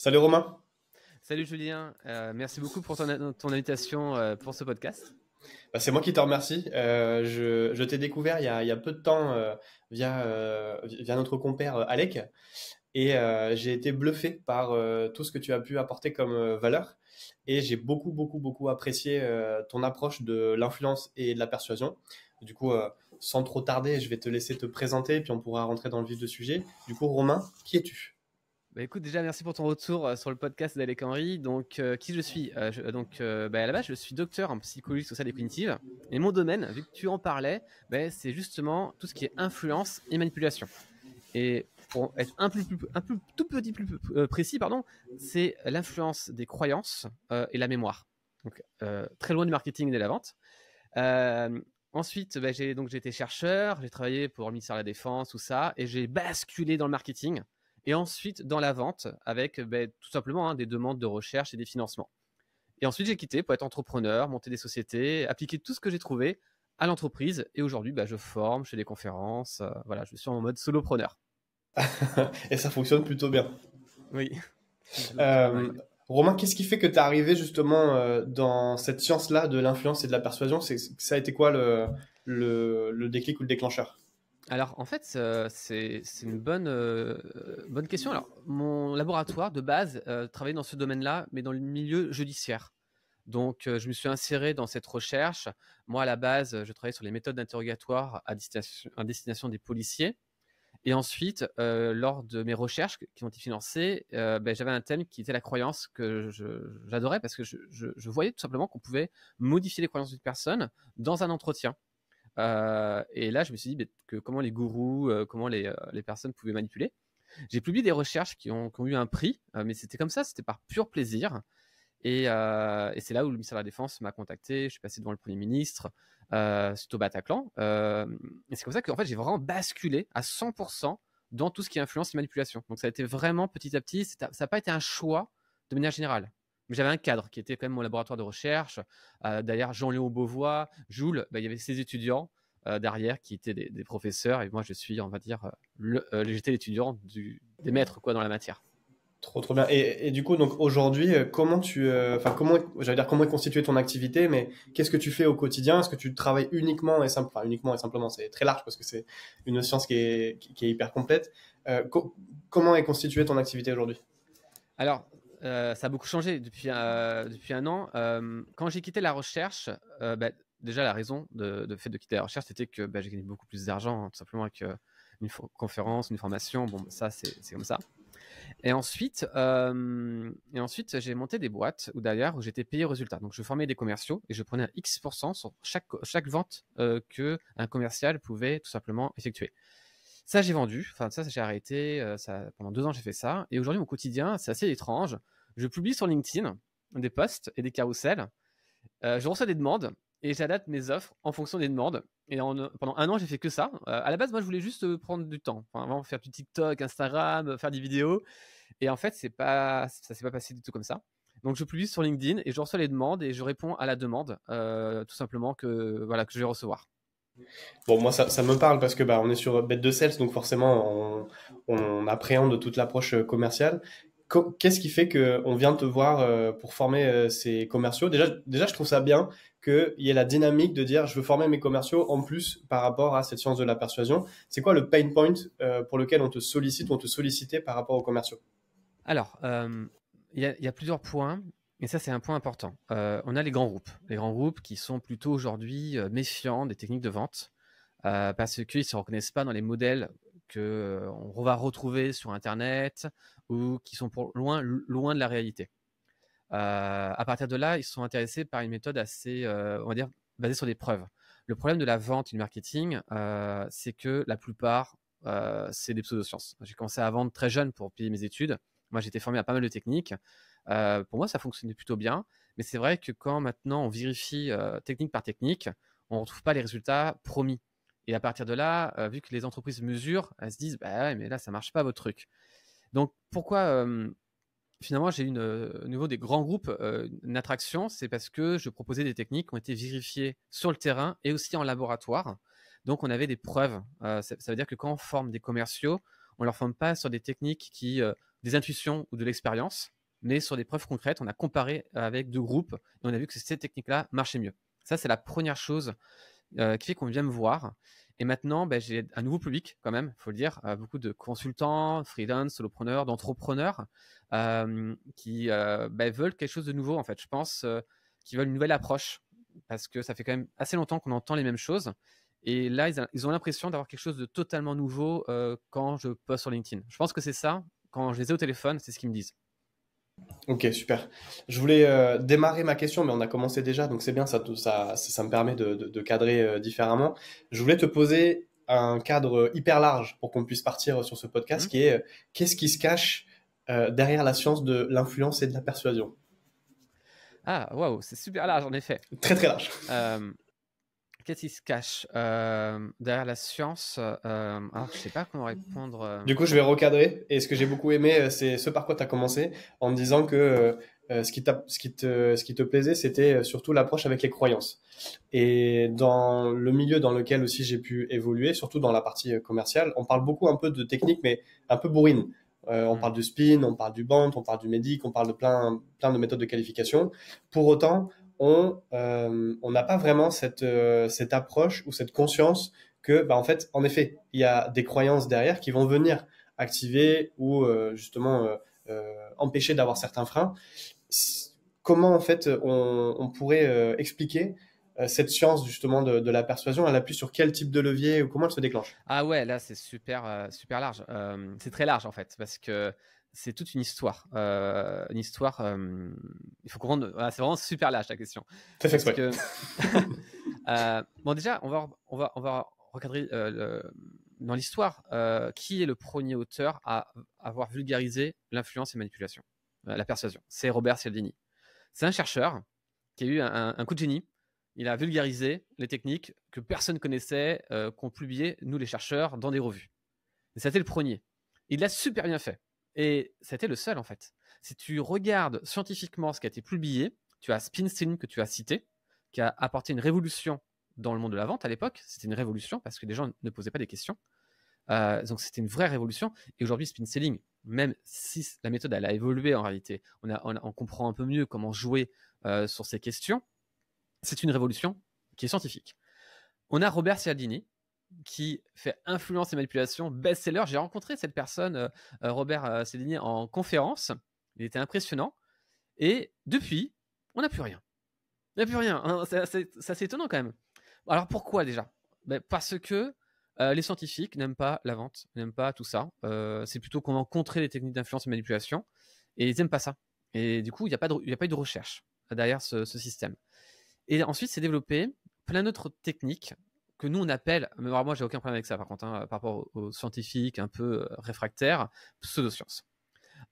Salut Romain. Salut Julien. Euh, merci beaucoup pour ton, invitation euh, pour ce podcast. Bah, c'est moi qui te remercie. Euh, je, t'ai découvert il y, a, peu de temps via, notre compère Alec et j'ai été bluffé par tout ce que tu as pu apporter comme valeur et j'ai beaucoup, beaucoup, beaucoup apprécié ton approche de l'influence et de la persuasion. Du coup, sans trop tarder, je vais te laisser te présenter puis on pourra rentrer dans le vif du sujet. Du coup, Romain, qui es-tu bah, écoute, déjà merci pour ton retour euh, sur le podcast d'Alec Henry. Donc, euh, qui je suis euh, Donc, bah, à la base, je suis docteur en psychologie sociale et cognitive. Et mon domaine, vu que tu en parlais, bah, c'est justement tout ce qui est influence et manipulation. Et pour être un, un tout petit plus précis, pardon, c'est l'influence des croyances et la mémoire. Donc, très loin du marketing et de la vente. ensuite, j'ai donc chercheur, j'ai travaillé pour le ministère de la Défense, tout ça, et j'ai basculé dans le marketing et ensuite dans la vente avec euh, ben, tout simplement hein, des demandes de recherche et des financements. Et ensuite, j'ai quitté pour être entrepreneur, monter des sociétés, appliquer tout ce que j'ai trouvé à l'entreprise. Et aujourd'hui, ben, je forme, je fais des conférences. Euh, voilà, je suis en mode solopreneur. et ça fonctionne plutôt bien. Oui. Euh, Romain, qu'est-ce qui fait que tu es arrivé justement dans cette science-là de l'influence et de la persuasion C'est Ça a été quoi le, le déclic ou le déclencheur alors en fait, euh, c'est une bonne, euh, bonne question. Alors mon laboratoire de base euh, travaillait dans ce domaine-là, mais dans le milieu judiciaire. Donc je me suis inséré dans cette recherche. Moi à la base, je travaillais sur les méthodes d'interrogatoire à, destination, des policiers. Et ensuite, lors de mes recherches qui ont été financées, ben, j'avais un thème qui était la croyance que j'adorais parce que je voyais tout simplement qu'on pouvait modifier les croyances d'une personne dans un entretien. Euh, et là, je me suis dit que comment les gourous, euh, comment euh, les, personnes pouvaient manipuler. J'ai publié des recherches qui ont, eu un prix, mais c'était comme ça, c'était par pur plaisir. Et, c'est là où le ministère de la Défense m'a contacté. Je suis passé devant le Premier ministre, euh, c'est au Bataclan. et c'est comme ça que fait, j'ai vraiment basculé à 100% dans tout ce qui influence les manipulations Donc ça a été vraiment petit à petit, ça n'a pas été un choix de manière générale. Mais j'avais un cadre qui était quand même mon laboratoire de recherche. Euh, derrière Jean-Léon Beauvois, Jules, bah, il y avait ses étudiants euh, derrière qui étaient des, professeurs. Et moi, je suis, on va dire, euh, euh, j'étais l'étudiant des maîtres quoi, dans la matière. Trop trop bien. Et, du coup, donc aujourd'hui, comment tu, enfin comment, j'allais dire comment est constituée ton activité, mais qu'est-ce que tu fais au quotidien Est-ce que tu travailles uniquement et simplement, uniquement et simplement, c'est très large parce que c'est une science qui est, hyper complète. comment est constituée ton activité aujourd'hui Alors, euh, ça a beaucoup changé depuis, euh, un an. Euh, quand j'ai quitté la recherche, bah, déjà la raison de, fait de quitter la recherche, c'était que bah, j'ai gagné beaucoup plus d'argent, hein, tout simplement, avec une conférence, une formation. Bon, ça, c'est comme ça. Et ensuite, et ensuite j'ai monté des boîtes où d'ailleurs où j'étais payé au résultat. Donc je formais des commerciaux et je prenais un X% sur chaque, chaque vente que commercial pouvait tout simplement effectuer. Ça, j'ai vendu. Enfin, ça, j'ai arrêté. Euh, ça, pendant deux ans, j'ai fait ça. Et aujourd'hui, mon quotidien, c'est assez étrange. Je publie sur LinkedIn des posts et des carousels. Euh, je reçois des demandes et j'adapte mes offres en fonction des demandes. Et euh, pendant un an, j'ai fait que ça. à la base, moi, je voulais juste prendre du temps, enfin, vraiment faire du TikTok, Instagram, faire des vidéos. Et en fait, c'est pas, ça s'est pas passé du tout comme ça. Donc, je publie sur LinkedIn et je reçois les demandes et je réponds à la demande, tout simplement que voilà que je vais recevoir. Bon, moi, ça, me parle parce que bah, on est sur bête de sales, donc forcément, on, appréhende toute l'approche euh, commerciale. Qu'est-ce qui fait qu'on vient te voir euh, pour former euh, ces commerciaux déjà, déjà, je trouve ça bien qu'il y ait la dynamique de dire je veux former mes commerciaux en plus par rapport à cette science de la persuasion. C'est quoi le pain point pour lequel on te sollicite ou on te sollicitait par rapport aux commerciaux Alors, il y, a plusieurs points. Et ça, c'est un point important. Euh, on a les grands groupes. Les grands groupes qui sont plutôt aujourd'hui euh, méfiants des techniques de vente euh, parce qu'ils ne se reconnaissent pas dans les modèles qu'on va retrouver sur Internet ou qui sont loin, loin de la réalité. à partir de là, ils sont intéressés par une méthode assez, on va dire, basée sur des preuves. Le problème de la vente et du marketing, c'est que la plupart, c'est des pseudosciences. J'ai commencé à vendre très jeune pour payer mes études. Moi, j'étais formé à pas mal de techniques. Euh, pour moi, ça fonctionnait plutôt bien. Mais c'est vrai que quand maintenant on vérifie euh, technique par technique, on ne retrouve pas les résultats promis. Et à partir de là, euh, vu que les entreprises mesurent, elles se disent bah, mais là, ça ne marche pas votre truc. Donc pourquoi finalement j'ai eu au niveau des grands groupes une attraction C'est parce que je proposais des techniques qui ont été vérifiées sur le terrain et aussi en laboratoire. Donc on avait des preuves. Ça, ça, veut dire que quand on forme des commerciaux, on ne leur forme pas sur des techniques qui, des intuitions ou de l'expérience mais sur des preuves concrètes, on a comparé euh, avec deux groupes et on a vu que ces techniques-là marchaient mieux. Ça, c'est la première chose euh, qui fait qu'on vient me voir. Et maintenant, ben, j'ai un nouveau public quand même, il faut le dire, euh, beaucoup de consultants, freelance, solopreneurs, d'entrepreneurs qui ben, veulent quelque chose de nouveau en fait. Je pense qui veulent une nouvelle approche parce que ça fait quand même assez longtemps qu'on entend les mêmes choses. Et là, ils, ils ont l'impression d'avoir quelque chose de totalement nouveau quand je poste sur LinkedIn. Je pense que c'est ça. Quand je les ai au téléphone, c'est ce qu'ils me disent. Ok, super. Je voulais euh, démarrer ma question, mais on a commencé déjà, donc c'est bien, ça, ça, ça me permet de, cadrer euh, différemment. Je voulais te poser un cadre hyper large pour qu'on puisse partir sur ce podcast, mhm. qui est euh, qu'est-ce qui se cache derrière la science de l'influence et de la persuasion Ah, waouh, c'est super large en effet. Très très large qu'est-ce qui se cache euh, derrière la science euh, euh, Alors, je sais pas comment mmh. répondre. Du coup, je vais recadrer. Et ce que j'ai beaucoup aimé, c'est ce par quoi tu as commencé en me disant que ce, qui qui te, ce qui te plaisait, c'était surtout l'approche avec les croyances. Et dans le milieu dans lequel aussi j'ai pu évoluer, surtout dans la partie commerciale, on parle beaucoup un peu de technique, mais un peu bourrine. on mmh. parle du spin, on parle du band, on parle du médic, on parle de plein, plein de méthodes de qualification. Pour autant, euh, on n'a pas vraiment cette euh, cette approche ou cette conscience que bah en fait en effet il y a des croyances derrière qui vont venir activer ou euh, justement empêcher d'avoir certains freins. Comment en fait on, pourrait expliquer cette science justement de, la persuasion, elle appuie sur quel type de levier ou comment elle se déclenche Ah ouais, là c'est super super large, c'est très large en fait parce que c'est toute une histoire. Euh, une histoire. il faut comprendre. c'est vraiment super lâche la question. C'est que, euh, bon, déjà, on va, on va, on va recadrer euh, dans l'histoire qui est le premier auteur à avoir vulgarisé l'influence et manipulation, la persuasion. C'est Robert Cialdini. C'est un chercheur qui a eu un, coup de génie. Il a vulgarisé les techniques que personne connaissait, qu'on publiait, nous les chercheurs, dans des revues. Et c'était le premier. Il l'a super bien fait. Et c'était le seul, en fait. Si tu regardes scientifiquement ce qui a été publié, tu as selling que tu as cité, qui a apporté une révolution dans le monde de la vente à l'époque. C'était une révolution parce que les gens ne posaient pas des questions. Euh, donc c'était une vraie révolution. Et aujourd'hui, spin selling, même si la méthode elle a évolué en réalité, on, comprend un peu mieux comment jouer euh, sur ces questions. C'est une révolution qui est scientifique. On a Robert Cialdini qui fait influence et manipulation, best-seller. J'ai rencontré cette personne, euh, euh, Robert euh, Cédini, en conférence. Il était impressionnant. Et depuis, on n'a plus rien. On n'a plus rien. Ça, hein. C'est assez étonnant quand même. Alors pourquoi déjà ben, Parce que les scientifiques n'aiment pas la vente, n'aiment pas tout ça. c'est plutôt qu'on comment contrer les techniques d'influence et manipulation. Et ils n'aiment pas ça. Et du coup, il n'y a, pas eu de recherche derrière ce, ce système. Et ensuite, c'est développé plein d'autres techniques que nous on appelle, mais moi j'ai aucun problème avec ça par contre, hein, par rapport aux, scientifiques un peu euh, réfractaires, pseudo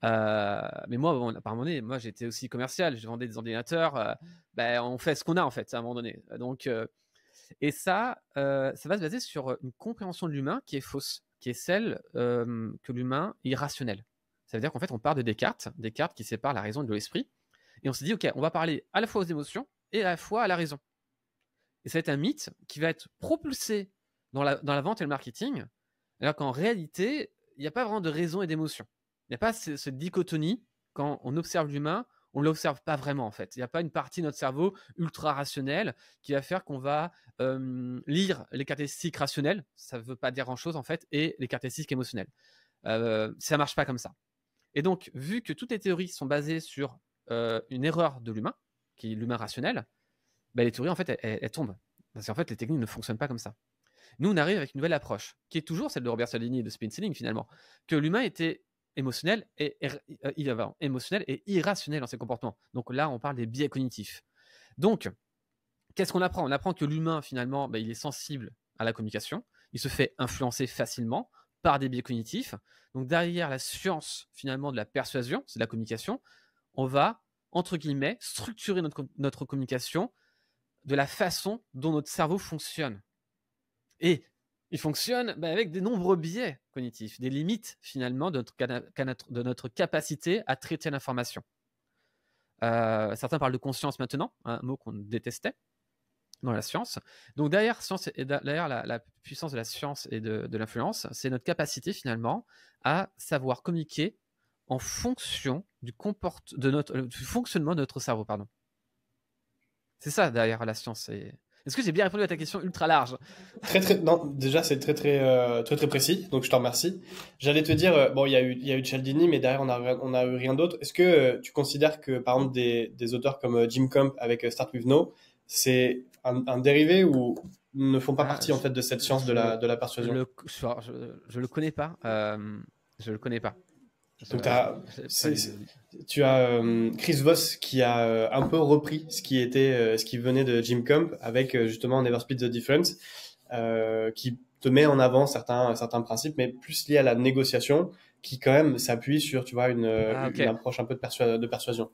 Euh, mais moi, à un moment donné, moi j'étais aussi commercial, je vendais des ordinateurs, euh, ben, on fait ce qu'on a en fait à un moment donné. Donc, euh, et ça, ça va se baser sur une compréhension de l'humain qui est fausse, qui est celle que l'humain est irrationnel. Ça veut dire qu'en fait on part de Descartes, Descartes qui sépare la raison de l'esprit, et on se dit ok, on va parler à la fois aux émotions et à la fois à la raison. Et ça va être un mythe qui va être propulsé dans la, vente et le marketing, alors qu'en réalité, il n'y a pas vraiment de raison et d'émotion. Il n'y a pas cette, dichotomie quand on observe l'humain, on ne l'observe pas vraiment en fait. Il n'y a pas une partie de notre cerveau ultra rationnelle qui va faire qu'on va euh, lire les caractéristiques rationnelles, ça ne veut pas dire grand chose en fait, et les caractéristiques émotionnelles. Euh, ça ne marche pas comme ça. Et donc, vu que toutes les théories sont basées sur euh, une erreur de l'humain, qui est l'humain rationnel, bah, les théories, en fait, elles, tombent. Parce qu'en fait, les techniques ne fonctionnent pas comme ça. Nous, on arrive avec une nouvelle approche, qui est toujours celle de Robert Cialdini et de Selling, finalement, que l'humain était er, euh, émotionnel et, irrationnel dans ses comportements. Donc là, on parle des biais cognitifs. Donc, qu'est-ce qu'on apprend On apprend que l'humain, finalement, bah, il est sensible à la communication, il se fait influencer facilement par des biais cognitifs. Donc derrière la science, finalement, de la persuasion, c'est de la communication, on va, entre guillemets, structurer notre communication de la façon dont notre cerveau fonctionne. Et il fonctionne bah, avec des nombreux biais cognitifs, des limites finalement de notre, capacité à traiter l'information. Euh, certains parlent de conscience maintenant, un mot qu'on détestait dans la science. Donc derrière, science et derrière la, puissance de la science et de, l'influence, c'est notre capacité finalement à savoir communiquer en fonction du, comportement, du fonctionnement de notre cerveau. Pardon. C'est ça derrière la science. Est-ce que j'ai bien répondu à ta question ultra large Très non, déjà c'est très très euh, très très précis. Donc je te remercie. J'allais te dire euh, bon, il y a eu il y eu Cialdini mais derrière on a on eu rien d'autre. Est-ce que euh, tu considères que par exemple des, auteurs comme Jim Camp avec Start with No, c'est un, dérivé ou ne font pas ah, partie en fait de cette science de la de la persuasion je, je, le connais pas. je le connais pas. Donc tu as euh, Chris Voss qui a euh, un peu repris ce qui, était, euh, ce qui venait de Jim Camp avec justement Never Split the Difference, qui te met en avant certains, certains principes, mais plus liés à la négociation, qui quand même s'appuie sur tu vois, une, ah, approche un peu de, persuasion.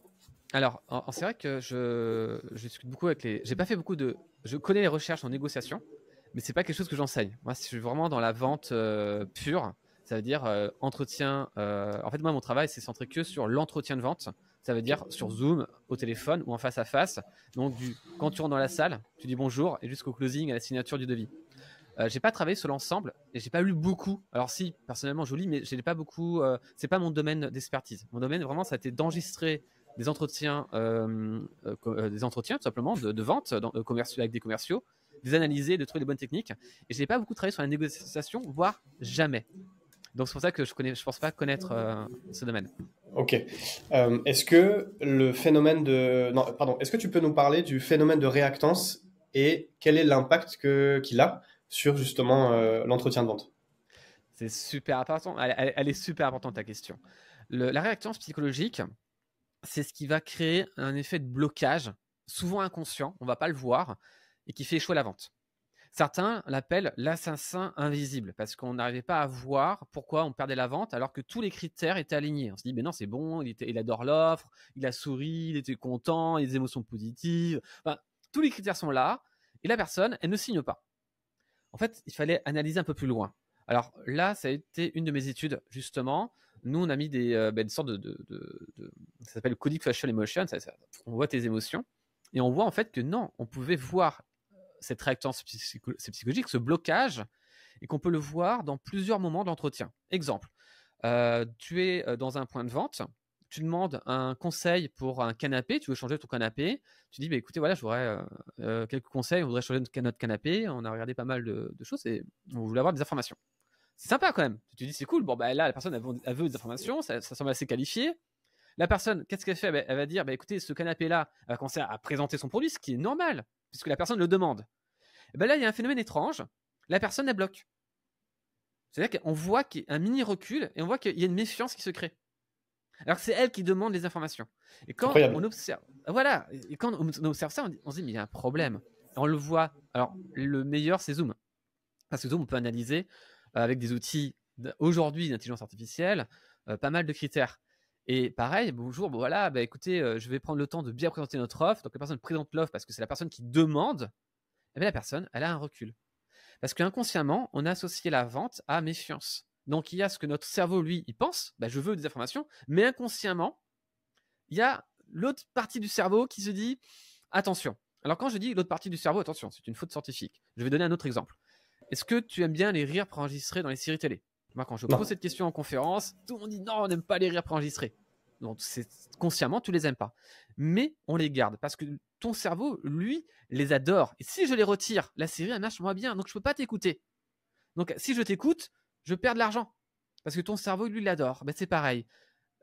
Alors, c'est vrai que je, discute beaucoup avec les. J'ai pas fait beaucoup de. Je connais les recherches en négociation, mais c'est pas quelque chose que j'enseigne. Moi, je suis vraiment dans la vente pure. Ça veut dire euh, entretien. Euh, en fait, moi, mon travail, c'est centré que sur l'entretien de vente. Ça veut dire sur Zoom, au téléphone ou en face à face. Donc, du, quand tu rentres dans la salle, tu dis bonjour et jusqu'au closing, à la signature du devis. Euh, je n'ai pas travaillé sur l'ensemble et je n'ai pas lu beaucoup. Alors si, personnellement, je lis, mais je n'ai pas beaucoup. c'est pas mon domaine d'expertise. Mon domaine, vraiment, ça a été d'enregistrer des entretiens, des entretiens tout simplement de, vente dans, commerciaux, avec des commerciaux, les analyser, de trouver les bonnes techniques. Et je n'ai pas beaucoup travaillé sur la négociation, voire jamais. Donc c'est pour ça que je connais, je pense pas connaître euh, ce domaine. Ok. Euh, est-ce que le phénomène de, non, pardon, est-ce que tu peux nous parler du phénomène de réactance et quel est l'impact que qu'il a sur justement euh, l'entretien de vente C'est super important. Elle, est super importante ta question. la réactance psychologique, c'est ce qui va créer un effet de blocage, souvent inconscient, on va pas le voir, et qui fait échouer la vente. Certains l'appellent l'assassin invisible parce qu'on n'arrivait pas à voir pourquoi on perdait la vente alors que tous les critères étaient alignés. On se dit, mais non, c'est bon, il, il adore l'offre, il a souri, il était content, il a des émotions positives. tous les critères sont là et la personne, elle ne signe pas. En fait, il fallait analyser un peu plus loin. Alors là, ça a été une de mes études, justement. Nous, on a mis des, euh, ben, une sorte de, ça s'appelle Codic Facial Emotion, on voit tes émotions. Et on voit en fait que non, on pouvait voir cette réactance psychologique, ce blocage, et qu'on peut le voir dans plusieurs moments d'entretien. Exemple, euh, tu es euh, dans un point de vente, tu demandes un conseil pour un canapé, tu veux changer ton canapé, tu dis, bah, écoutez, voilà, je voudrais euh, quelques conseils, on voudrait changer notre canapé, on a regardé pas mal de, choses et on voulait avoir des informations. C'est sympa quand même. Tu te dis, c'est cool, bon, ben là, la personne, a veut, des informations, ça semble assez qualifié, la personne, qu'est-ce qu'elle fait ben, Elle va dire ben, écoutez, ce canapé-là, elle va commencer à présenter son produit, ce qui est normal, puisque la personne le demande. Et eh ben là, il y a un phénomène étrange la personne, elle bloque. C'est-à-dire qu'on voit qu'il y a un mini recul et on voit qu'il y a une méfiance qui se crée. Alors c'est elle qui demande les informations. Et quand on observe, voilà, et quand on observe ça, on se dit mais il y a un problème. on le voit. Alors le meilleur c'est Zoom, parce que Zoom on peut analyser euh, avec des outils aujourd'hui d'intelligence artificielle euh, pas mal de critères. Et pareil, bonjour, voilà, bah écoutez, euh, je vais prendre le temps de bien présenter notre offre. Donc la personne présente l'offre parce que c'est la personne qui demande. Et eh bien la personne, elle a un recul. Parce qu'inconsciemment, on a associé la vente à méfiance. Donc il y a ce que notre cerveau, lui, il pense, bah, je veux des informations, mais inconsciemment, il y a l'autre partie du cerveau qui se dit, attention. Alors quand je dis l'autre partie du cerveau, attention, c'est une faute scientifique. Je vais donner un autre exemple. Est-ce que tu aimes bien les rires préenregistrés dans les séries télé moi, quand je pose cette question en conférence, tout le monde dit non, on n'aime pas les rires préenregistrés. Donc, consciemment, tu les aimes pas. Mais on les garde parce que ton cerveau, lui, les adore. Et si je les retire, la série, elle marche moins bien. Donc, je ne peux pas t'écouter. Donc, si je t'écoute, je perds de l'argent parce que ton cerveau, lui, l'adore. Ben, c'est pareil.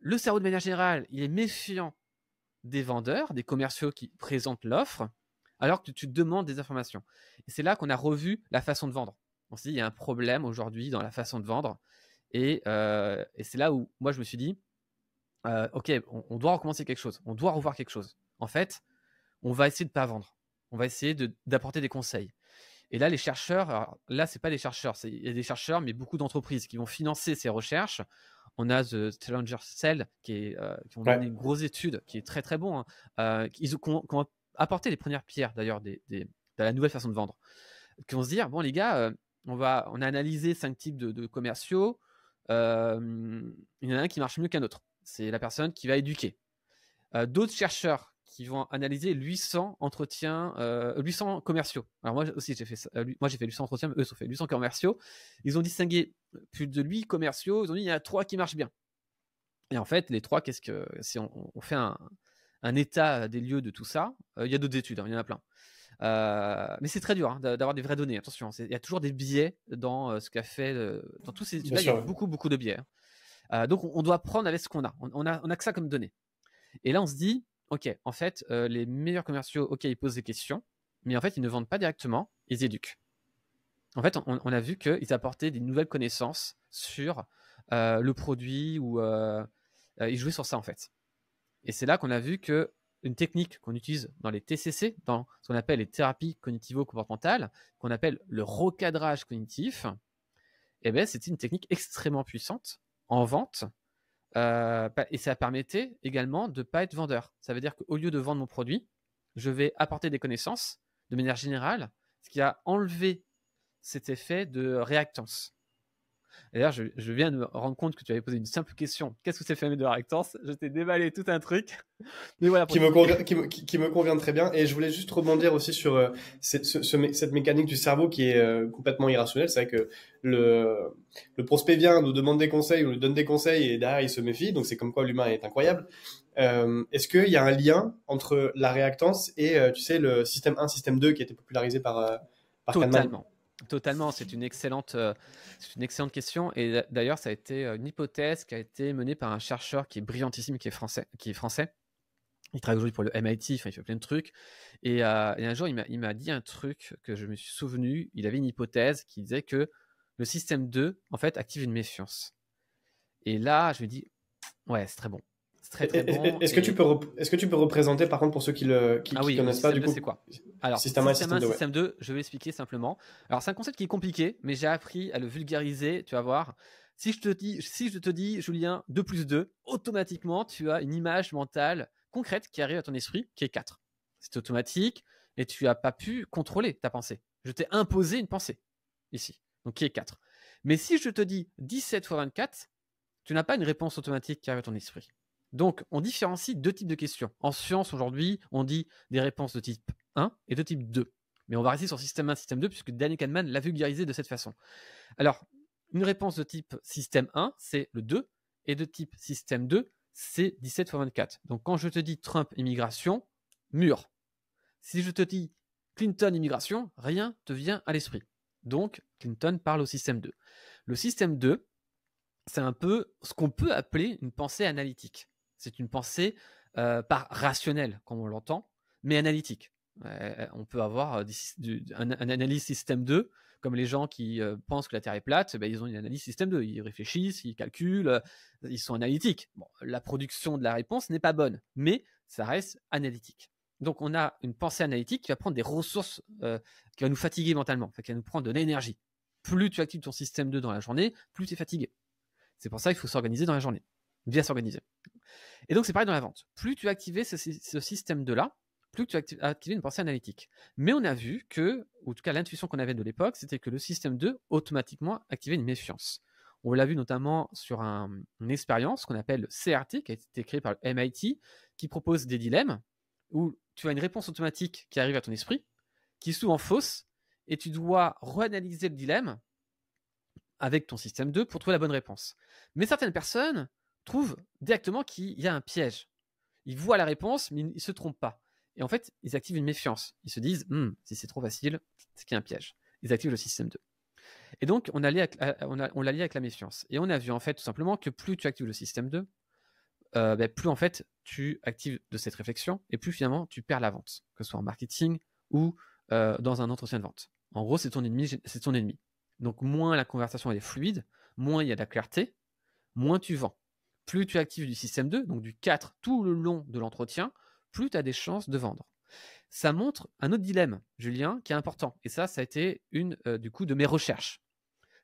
Le cerveau, de manière générale, il est méfiant des vendeurs, des commerciaux qui présentent l'offre alors que tu demandes des informations. Et c'est là qu'on a revu la façon de vendre on s'est dit, il y a un problème aujourd'hui dans la façon de vendre. Et, euh, et c'est là où moi, je me suis dit, euh, OK, on, doit recommencer quelque chose, on doit revoir quelque chose. En fait, on va essayer de ne pas vendre, on va essayer d'apporter des conseils. Et là, les chercheurs, là, c'est pas les chercheurs, il y a des chercheurs, mais beaucoup d'entreprises qui vont financer ces recherches. On a The Challenger Cell qui, est, euh, qui ont donné une grosse étude qui est très très bon. Hein. ils, ont, apporté les premières pierres d'ailleurs de la nouvelle façon de vendre. Qui vont se dire bon les gars, on, va, on a analysé cinq types de, commerciaux. il y en a un qui marche mieux qu'un autre. C'est la personne qui va éduquer. Euh, d'autres chercheurs qui vont analyser 800 entretiens, 800 euh, commerciaux. Alors moi aussi j'ai fait euh, moi j'ai fait 800 entretiens, eux ils ont fait 800 commerciaux. Ils ont distingué plus de 8 commerciaux. Ils ont dit il y a trois qui marchent bien. Et en fait les trois, qu'est-ce que si on, fait un, état des lieux de tout ça, il y a d'autres études, hein, il y en a plein. Euh, mais c'est très dur hein, d'avoir des vraies données. Attention, hein, il y a toujours des biais dans euh, ce qu'a fait. Euh, dans tous ces. il y a beaucoup, beaucoup de biais. Hein. donc, on, doit prendre avec ce qu'on a. On, a. on a que ça comme données. Et là, on se dit, OK, en fait, les meilleurs commerciaux, OK, ils posent des questions, mais en fait, ils ne vendent pas directement, ils éduquent. En fait, on, a vu qu'ils apportaient des nouvelles connaissances sur le produit ou ils jouaient sur ça, en fait. Et c'est là qu'on a vu que une technique qu'on utilise dans les TCC, dans ce qu'on appelle les thérapies cognitivo-comportementales, qu'on appelle le recadrage cognitif, eh ben, une technique extrêmement puissante en vente. Euh, et ça permettait également de ne pas être vendeur. Ça veut dire qu'au lieu de vendre mon produit, je vais apporter des connaissances de manière générale, ce qui a enlevé cet effet de réactance. D'ailleurs, je, viens de me rendre compte que tu avais posé une simple question. Qu'est-ce que c'est le de la réactance Je t'ai déballé tout un truc. qui, me convient, qui, me, convient très bien. Et je voulais juste rebondir aussi sur euh, cette, mécanique du cerveau qui est euh, complètement irrationnelle. C'est vrai que le, le prospect vient, nous demande des conseils, on lui donne des conseils et derrière il se méfie. Donc c'est comme quoi l'humain est incroyable. Euh, est-ce qu'il y a un lien entre la réactance et, tu sais, le système 1, système 2 qui a été popularisé par, par Kahneman Totalement, c'est une excellente, euh, c'est une excellente question. Et d'ailleurs, ça a été euh, une hypothèse qui a été menée par un chercheur qui est brillantissime, qui est français, qui est français. Il travaille aujourd'hui pour le MIT, il fait plein de trucs. Et, euh, un jour, il m'a dit un truc que je me suis souvenu. Il avait une hypothèse qui disait que le système 2, en fait, active une méfiance. Et là, je me dis, ouais, c'est très bon. C'est très, très bon. Est-ce que, tu peux est -ce que tu peux représenter, par contre, pour ceux qui ne le, ah qui, oui, connaissent pas, du coup, c'est quoi alors, système 1, système, 2, je vais expliquer simplement. Alors, c'est un concept qui est compliqué, mais j'ai appris à le vulgariser, tu vas voir. Si je te dis, si je te dis Julien, 2 plus 2, automatiquement, tu as une image mentale concrète qui arrive à ton esprit, qui est 4. C'est automatique, et tu n'as pas pu contrôler ta pensée. Je t'ai imposé une pensée, ici, donc qui est 4. Mais si je te dis 17 x 24, tu n'as pas une réponse automatique qui arrive à ton esprit. Donc, on différencie deux types de questions. En science, aujourd'hui, on dit des réponses de type et de type 2. Mais on va rester sur système 1, système 2, puisque Daniel Kahneman l'a vulgarisé de cette façon. Alors, une réponse de type système 1, c'est le 2, et de type système 2, c'est 17 fois 24. Donc quand je te dis Trump immigration, mûr. Si je te dis Clinton immigration, rien te vient à l'esprit. Donc Clinton parle au système 2. Le système 2, c'est un peu ce qu'on peut appeler une pensée analytique. C'est une pensée euh, par rationnelle, comme on l'entend, mais analytique. Euh, on peut avoir euh, un, analyse système 2 comme les gens qui euh, pensent que la Terre est plate, ben, ils ont une analyse système 2. Ils réfléchissent, ils calculent, ils sont analytiques. la production de la réponse n'est pas bonne, mais ça reste analytique. Donc on a une pensée analytique qui va prendre des ressources, qui va nous fatiguer mentalement, qui va nous prendre de l'énergie. Plus tu actives ton système 2 dans la journée, plus tu es fatigué. C'est pour ça qu'il faut s'organiser dans la journée, bien s'organiser. Et donc c'est pareil dans la vente. Plus tu actives ce, ce système 2 là, plus que tu as activé une pensée analytique. Mais on a vu que, ou en tout cas l'intuition qu'on avait de l'époque, c'était que le système 2 automatiquement activait une méfiance. On l'a vu notamment sur une expérience qu'on appelle CRT, qui a été créée par le MIT, qui propose des dilemmes où tu as une réponse automatique qui arrive à ton esprit, qui est souvent fausse, et tu dois reanalyser le dilemme avec ton système 2 pour trouver la bonne réponse. Mais certaines personnes trouvent directement qu'il y a un piège. Ils voient la réponse, mais ils ne se trompent pas. Et en fait, ils activent une méfiance. Ils se disent, hmm, si c'est trop facile, c'est qu'il y a un piège. Ils activent le système 2. Et donc, euh, on l'a lié, avec la méfiance. Et on a vu, en fait, tout simplement que plus tu actives le système 2, euh, ben, plus, en fait, tu actives de cette réflexion et plus, finalement, tu perds la vente, que ce soit en marketing ou euh, dans un entretien de vente. En gros, c'est ton ennemi, c'est ennemi. Donc, moins la conversation est fluide, moins il y a de la clarté, moins tu vends. Plus tu actives du système 2, donc du 4 tout le long de l'entretien, plus tu as des chances de vendre. Ça montre un autre dilemme, Julien, qui est important. Et ça, ça a été une euh, du coup de mes recherches.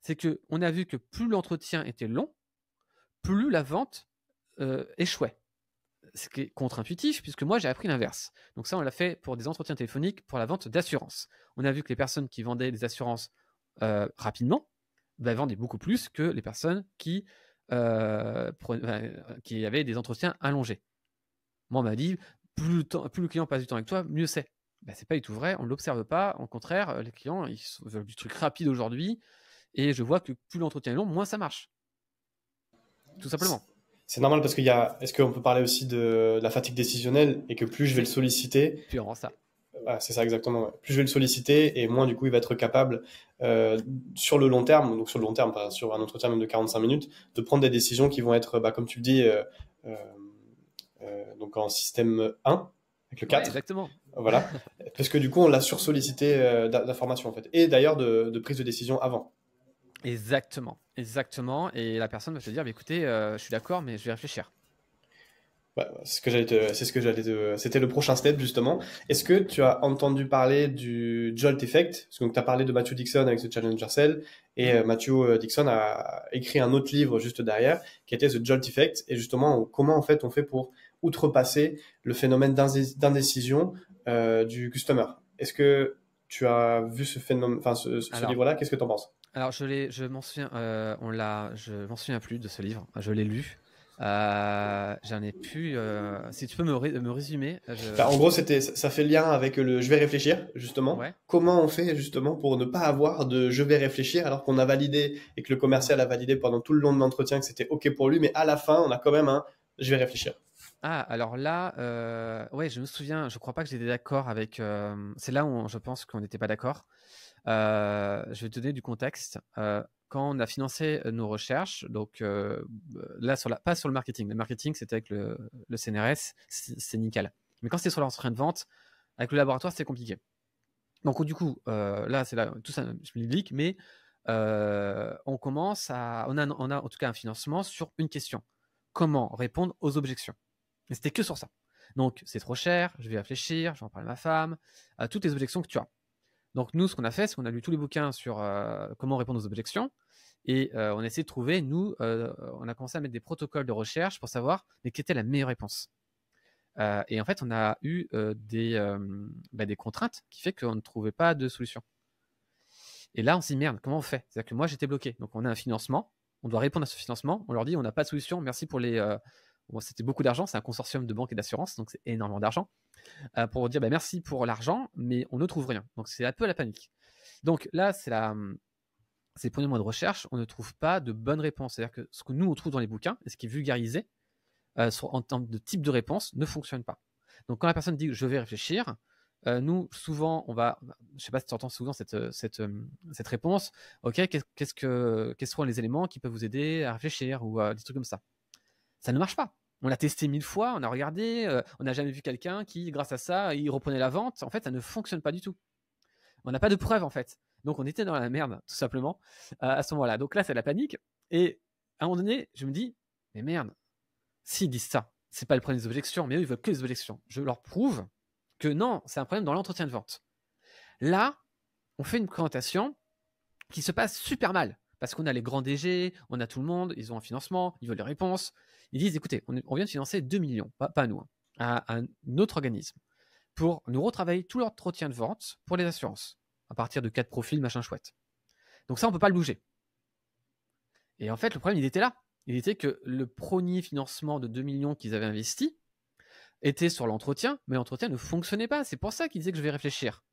C'est que on a vu que plus l'entretien était long, plus la vente euh, échouait. Ce qui est contre-intuitif, puisque moi j'ai appris l'inverse. Donc ça, on l'a fait pour des entretiens téléphoniques, pour la vente d'assurance. On a vu que les personnes qui vendaient des assurances euh, rapidement bah, vendaient beaucoup plus que les personnes qui, qui avaient des entretiens allongés. Moi, on m'a dit, plus le, temps, plus le client passe du temps avec toi, mieux c'est. Ben, c'est pas du tout vrai, on ne l'observe pas. Au contraire, euh, les clients, ils veulent du truc rapide aujourd'hui. Et je vois que plus l'entretien est long, moins ça marche. Tout simplement. C'est normal parce qu'il y a. Est-ce qu'on peut parler aussi de, la fatigue décisionnelle et que plus je vais le solliciter. Plus on rend ça. Euh, c'est ça exactement. Plus je vais le solliciter et moins du coup il va être capable euh, sur le long terme, donc sur le long terme, sur un entretien même de 45 minutes, de prendre des décisions qui vont être, bah, comme tu le dis, euh, donc en système 1, avec le 4. exactement. Voilà. Parce que du coup, on l'a sursollicité euh, d'informations, en fait. Et d'ailleurs, de, prise de décision avant. Exactement, exactement. Et la personne va se dire, bah, écoutez, euh, je suis d'accord, mais je vais réfléchir. c'est ce que j'allais te... c'est ce que j'allais c'était le prochain step justement. Est-ce que tu as entendu parler du Jolt Effect Parce que tu as parlé de Matthew Dixon avec The Challenger Cell et Matthew Dixon a écrit un autre livre juste derrière qui était The Jolt Effect et justement comment en fait on fait pour outrepasser le phénomène d'indécision euh, du customer. Est-ce que tu as vu ce phénomène, livre-là Qu'est-ce que tu en penses Alors je m'en souviens, euh, on l'a, je m'en souviens plus de ce livre. Je l'ai lu. Euh, j'en ai pu. si tu peux me, résumer. Bah, en gros, c'était, ça fait le lien avec le je vais réfléchir justement. Comment on fait justement pour ne pas avoir de je vais réfléchir alors qu'on a validé et que le commercial a validé pendant tout le long de l'entretien que c'était ok pour lui, mais à la fin, on a quand même un je vais réfléchir. Ah, alors là, euh, ouais, je me souviens, je crois pas que j'étais d'accord avec. Euh, c'est là où je pense qu'on n'était pas d'accord. Euh, je vais te donner du contexte. quand on a financé nos recherches, donc là, sur la, pas sur le marketing, le marketing c'était avec le, CNRS, c'est nickel. Mais quand c'était sur l'entraîne de vente, avec le laboratoire, c'est compliqué. Donc, du coup, là, c'est là, tout ça, je public, mais on commence à. on a en tout cas un financement sur une question comment répondre aux objections mais c'était que sur ça. Donc, c'est trop cher, je vais réfléchir, je vais en parler à ma femme, à toutes les objections que tu as. Donc, nous, ce qu'on a fait, c'est qu'on a lu tous les bouquins sur euh, comment répondre aux objections et euh, on a essayé de trouver, nous, euh, on a commencé à mettre des protocoles de recherche pour savoir mais quelle était la meilleure réponse. et en fait, on a eu des, bah, des contraintes qui fait qu'on ne trouvait pas de solution. Et là, on s'est dit merde, comment on fait C'est-à-dire que moi, j'étais bloqué. Donc, on a un financement, on doit répondre à ce financement, on leur dit on n'a pas de solution, merci pour les c'était beaucoup d'argent, c'est un consortium de banques et d'assurances, donc c'est énormément d'argent, euh, pour dire bah, merci pour l'argent, mais on ne trouve rien. Donc c'est un peu la panique. Donc là, c'est la, hum, c'est le premier mois de recherche, on ne trouve pas de bonnes réponses. C'est-à-dire que ce que nous, on trouve dans les bouquins, et ce qui est vulgarisé, euh, en termes de type de réponse, ne fonctionne pas. Donc quand la personne dit je vais réfléchir, euh, nous, souvent, on va, je ne sais pas si tu entends souvent cette, réponse, ok, qu'est-ce que, quels seront les éléments qui peuvent vous aider à réfléchir ou des trucs comme ça ça ne marche pas. On l'a testé mille fois, on a regardé, euh, on n'a jamais vu quelqu'un qui, grâce à ça, il reprenait la vente. En fait, ça ne fonctionne pas du tout. On n'a pas de preuve, en fait. Donc, on était dans la merde, tout simplement, euh, à ce moment-là. Donc là, c'est la panique. Et à un moment donné, je me dis, mais merde, s'ils disent ça, c'est pas le problème des objections, mais eux, ils veulent que les objections. Je leur prouve que non, c'est un problème dans l'entretien de vente. Là, on fait une présentation qui se passe super mal. Parce qu'on a les grands DG, on a tout le monde, ils ont un financement, ils veulent des réponses. Ils disent, écoutez, on, vient de financer 2 millions, pas, à nous, hein, à, un autre organisme, pour nous retravailler tout l'entretien de vente pour les assurances, à partir de quatre profils, machin chouette. Donc ça, on ne peut pas le bouger. Et en fait, le problème, il était là. Il était que le premier financement de 2 millions qu'ils avaient investi était sur l'entretien, mais l'entretien ne fonctionnait pas. C'est pour ça qu'ils disaient que je vais réfléchir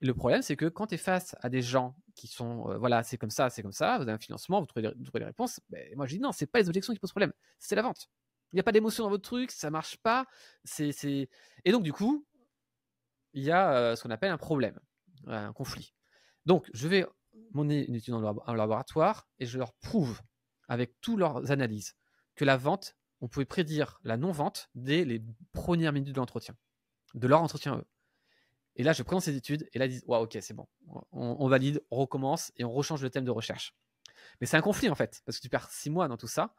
le problème, c'est que quand tu es face à des gens qui sont, voilà, c'est comme ça, c'est comme ça, vous avez un financement, vous trouvez des, réponses, ben, moi je dis non, c'est pas les objections qui posent problème, c'est la vente. Il n'y a pas d'émotion dans votre truc, ça marche pas. c'est Et donc, du coup, il y a ce qu'on appelle un problème, un conflit. Donc, je vais mener une étude un laboratoire et je leur prouve, avec toutes leurs analyses, que la vente, on pouvait prédire la non-vente dès les premières minutes de l'entretien, de leur entretien eux. Et là, je prends ces études et là, ils disent ok, c'est bon, on, valide, on recommence et on rechange le thème de recherche. Mais c'est un conflit en fait, parce que tu perds six mois dans tout ça.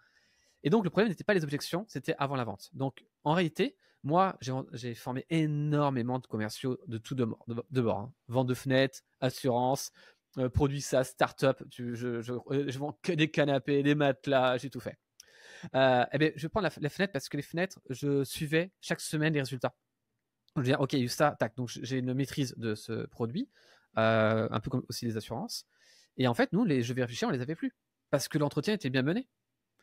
Et donc, le problème n'était pas les objections, c'était avant la vente. Donc, en réalité, moi, j'ai formé énormément de commerciaux de tout de, de bord hein. vente de fenêtres, assurance, produit euh, produits SaaS, start-up. Je, euh, je, vends que des canapés, des matelas, j'ai tout fait. Euh, eh bien, je prends la, les fenêtres parce que les fenêtres, je suivais chaque semaine les résultats. Je veux dire, ok, ça, tac, donc j'ai une maîtrise de ce produit, euh, un peu comme aussi les assurances. Et en fait, nous, les jeux vérifiés, on les avait plus parce que l'entretien était bien mené.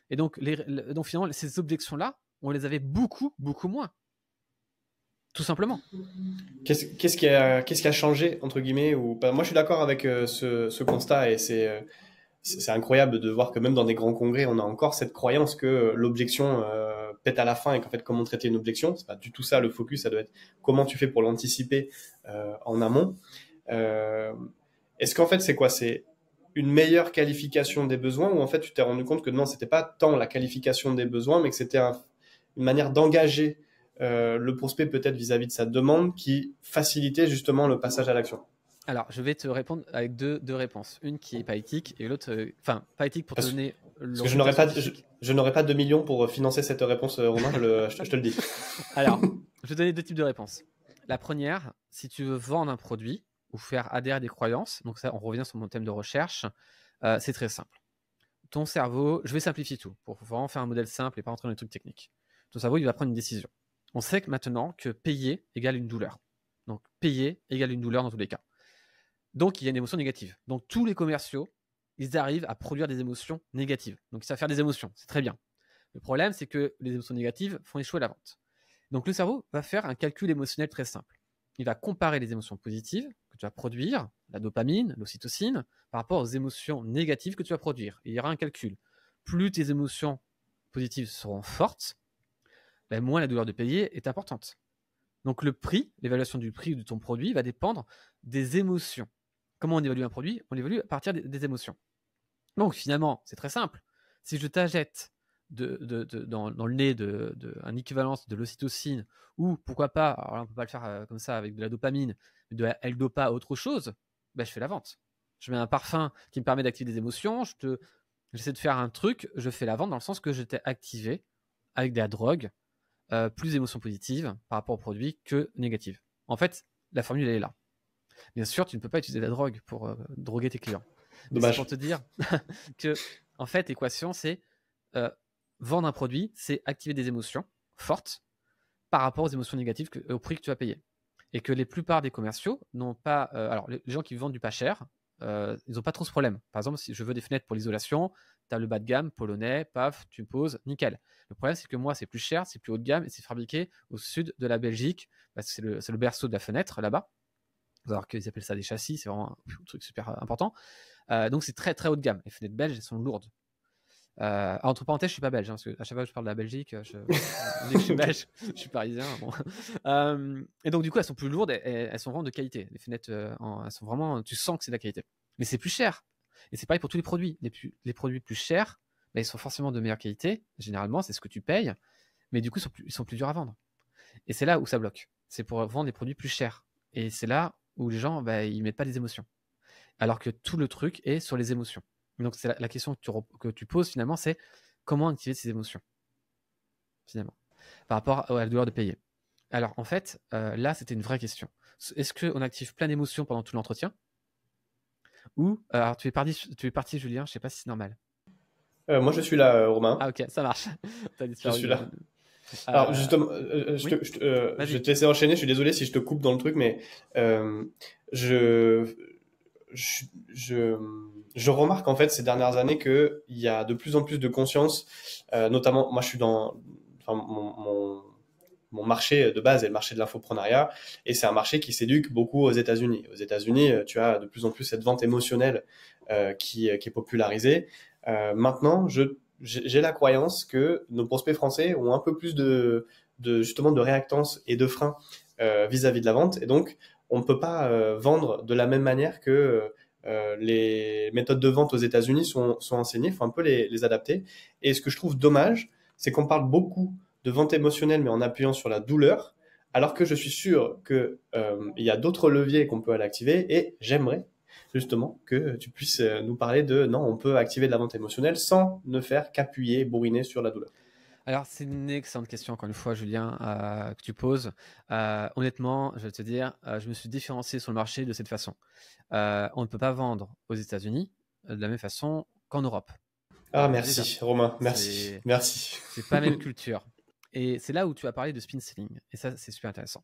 Et donc, les, donc finalement, ces objections-là, on les avait beaucoup, beaucoup moins. Tout simplement. Qu'est-ce qui, qu'est-ce qui, a changé, entre guillemets ou, Moi, je suis d'accord avec euh, ce, ce, constat et c'est euh, c'est incroyable de voir que même dans des grands congrès, on a encore cette croyance que euh, l'objection euh, pète à la fin et qu'en fait, comment traiter une objection, c'est pas du tout ça le focus. Ça doit être comment tu fais pour l'anticiper euh, en amont. Est-ce qu'en fait, c'est quoi C'est une meilleure qualification des besoins ou en fait, tu t'es rendu compte que non, c'était pas tant la qualification des besoins, mais que c'était une manière d'engager le prospect peut-être vis-à-vis de sa demande qui facilitait justement le passage à l'action. Alors, je vais te répondre avec deux, réponses. Une qui est pas éthique et l'autre. Euh, enfin, pas éthique pour te donner. Parce je n'aurais pas, je, pas 2 millions pour euh, financer cette euh, réponse, Romain, je, te le dis. Alors, je vais te donner deux types de réponses. La première, si tu veux vendre un produit ou faire adhérer à des croyances, donc ça, on revient sur mon thème de recherche, c'est très simple. Ton cerveau, je vais simplifier tout pour vraiment faire un modèle simple et pas rentrer dans les trucs techniques. Ton cerveau, il va prendre une décision. On sait que maintenant que payer égale une douleur. Donc, payer égale une douleur dans tous les cas. Donc, il y a une émotion négative. Donc, tous les commerciaux, ils arrivent à produire des émotions négatives. Donc, ça va faire des émotions. C'est très bien. Le problème, c'est que les émotions négatives font échouer la vente. Donc, le cerveau va faire un calcul émotionnel très simple. Il va comparer les émotions positives que tu vas produire, la dopamine, l'ocytocine, par rapport aux émotions négatives que tu vas produire. il y aura un calcul. Plus tes émotions positives seront fortes, ben, moins la douleur de payer est importante. Donc le prix, l'évaluation du prix de ton produit va dépendre des émotions Comment on évalue un produit On l'évalue à partir des, émotions. Donc finalement, c'est très simple. Si je t'ajette dans, le nez de, un équivalent de l'ocytocine ou pourquoi pas, alors là on peut pas le faire euh, comme ça avec de la dopamine, de la L-dopa autre chose, ben, je fais la vente. Je mets un parfum qui me permet d'activer des émotions, je j'essaie de faire un truc, je fais la vente dans le sens que je t'ai activé avec de la drogue, euh, plus d'émotions positives par rapport au produit que négatives. En fait, la formule elle est là. Bien sûr, tu ne peux pas utiliser la drogue pour euh, droguer tes clients. C'est pour te dire que, en fait, l'équation, c'est euh, vendre un produit, c'est activer des émotions fortes par rapport aux émotions négatives que, au prix que tu as payé, Et que les plupart des commerciaux n'ont pas. Euh, alors, les gens qui vendent du pas cher, ils n'ont pas trop ce problème. Par exemple, si je veux des fenêtres pour l'isolation, tu as le bas de gamme, polonais, paf, tu poses, nickel. Le problème, c'est que moi, c'est plus cher, c'est plus haut de gamme et c'est fabriqué au sud de la Belgique, c'est le berceau de la fenêtre là-bas alors qu'ils appellent ça des châssis, c'est vraiment un truc super euh, important. Euh, donc c'est très très haut de gamme. Les fenêtres belges, elles sont lourdes. Euh, entre parenthèses, je suis pas belge, hein, parce que à chaque fois que je parle de la Belgique, je, suis belge, je suis parisien. et donc du coup, elles sont plus lourdes, elles sont vraiment de qualité. Les fenêtres, elles sont vraiment, tu sens que c'est de la qualité. Mais c'est plus cher. Et c'est pareil pour tous les produits. Les, produits plus chers, bah, ils sont forcément de meilleure qualité. Généralement, c'est ce que tu payes. Mais du coup, ils sont plus, ils sont plus durs à vendre. Et c'est là où ça bloque. C'est pour vendre des produits plus chers. Et c'est là où les gens, bah, ils mettent pas les émotions. Alors que tout le truc est sur les émotions. Donc, c'est la, question que tu, poses finalement, c'est comment activer ces émotions Finalement. Par rapport à la douleur de payer. Alors, en fait, euh, là, c'était une vraie question. Est-ce qu'on active plein d'émotions pendant tout l'entretien Ou, euh, alors, tu es, parti, tu es parti, Julien, je sais pas si c'est normal. Euh, moi, je suis là, Romain. Ah, ok, ça marche. je suis là. Euh, Alors justement, euh, euh, je, te, vais te laisser enchaîner. Je suis désolé si je te coupe dans le truc, mais je, je, je, remarque en fait ces dernières années que il y a de plus en plus de conscience, notamment moi je suis dans mon, mon, marché de base est le marché de l'infoprenariat et c'est un marché qui s'éduque beaucoup aux États-Unis. Aux États-Unis, tu as de plus en plus cette vente émotionnelle qui, qui est popularisée. maintenant, je j'ai la croyance que nos prospects français ont un peu plus de, de justement de réactance et de frein euh, vis-à-vis de la vente. Et donc, on ne peut pas euh, vendre de la même manière que euh, les méthodes de vente aux États-Unis sont, sont enseignées. Il faut un peu les, les, adapter. Et ce que je trouve dommage, c'est qu'on parle beaucoup de vente émotionnelle, mais en appuyant sur la douleur, alors que je suis sûr qu'il euh, il y a d'autres leviers qu'on peut aller activer. Et j'aimerais justement, que tu puisses euh, nous parler de non, on peut activer de la vente émotionnelle sans ne faire qu'appuyer, bourriner sur la douleur. Alors, c'est une excellente question, encore une fois, Julien, euh, que tu poses. Euh, honnêtement, je vais te dire, je me suis différencié sur le marché de cette façon. on ne peut pas vendre aux États-Unis de la même façon qu'en Europe. Ah, merci, Romain, merci. Merci. C'est pas la même culture. Et c'est là où tu as parlé de spin selling. Et ça, c'est super intéressant.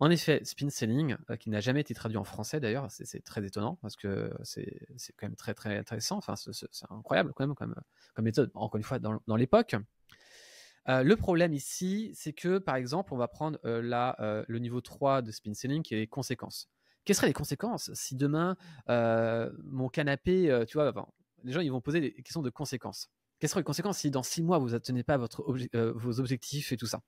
En effet, Spin Selling, euh, qui n'a jamais été traduit en français d'ailleurs, c'est très étonnant parce que c'est quand même très très intéressant. Enfin, c'est incroyable quand même comme, méthode, encore une fois, dans, l'époque. Euh, le problème ici, c'est que par exemple, on va prendre euh, le niveau 3 de spin selling qui est les conséquences. Quelles seraient les conséquences si demain mon canapé, tu vois, les gens ils vont poser des questions de conséquences. Quelles seraient les conséquences si dans 6 mois vous n'atteignez pas votre vos objectifs et tout ça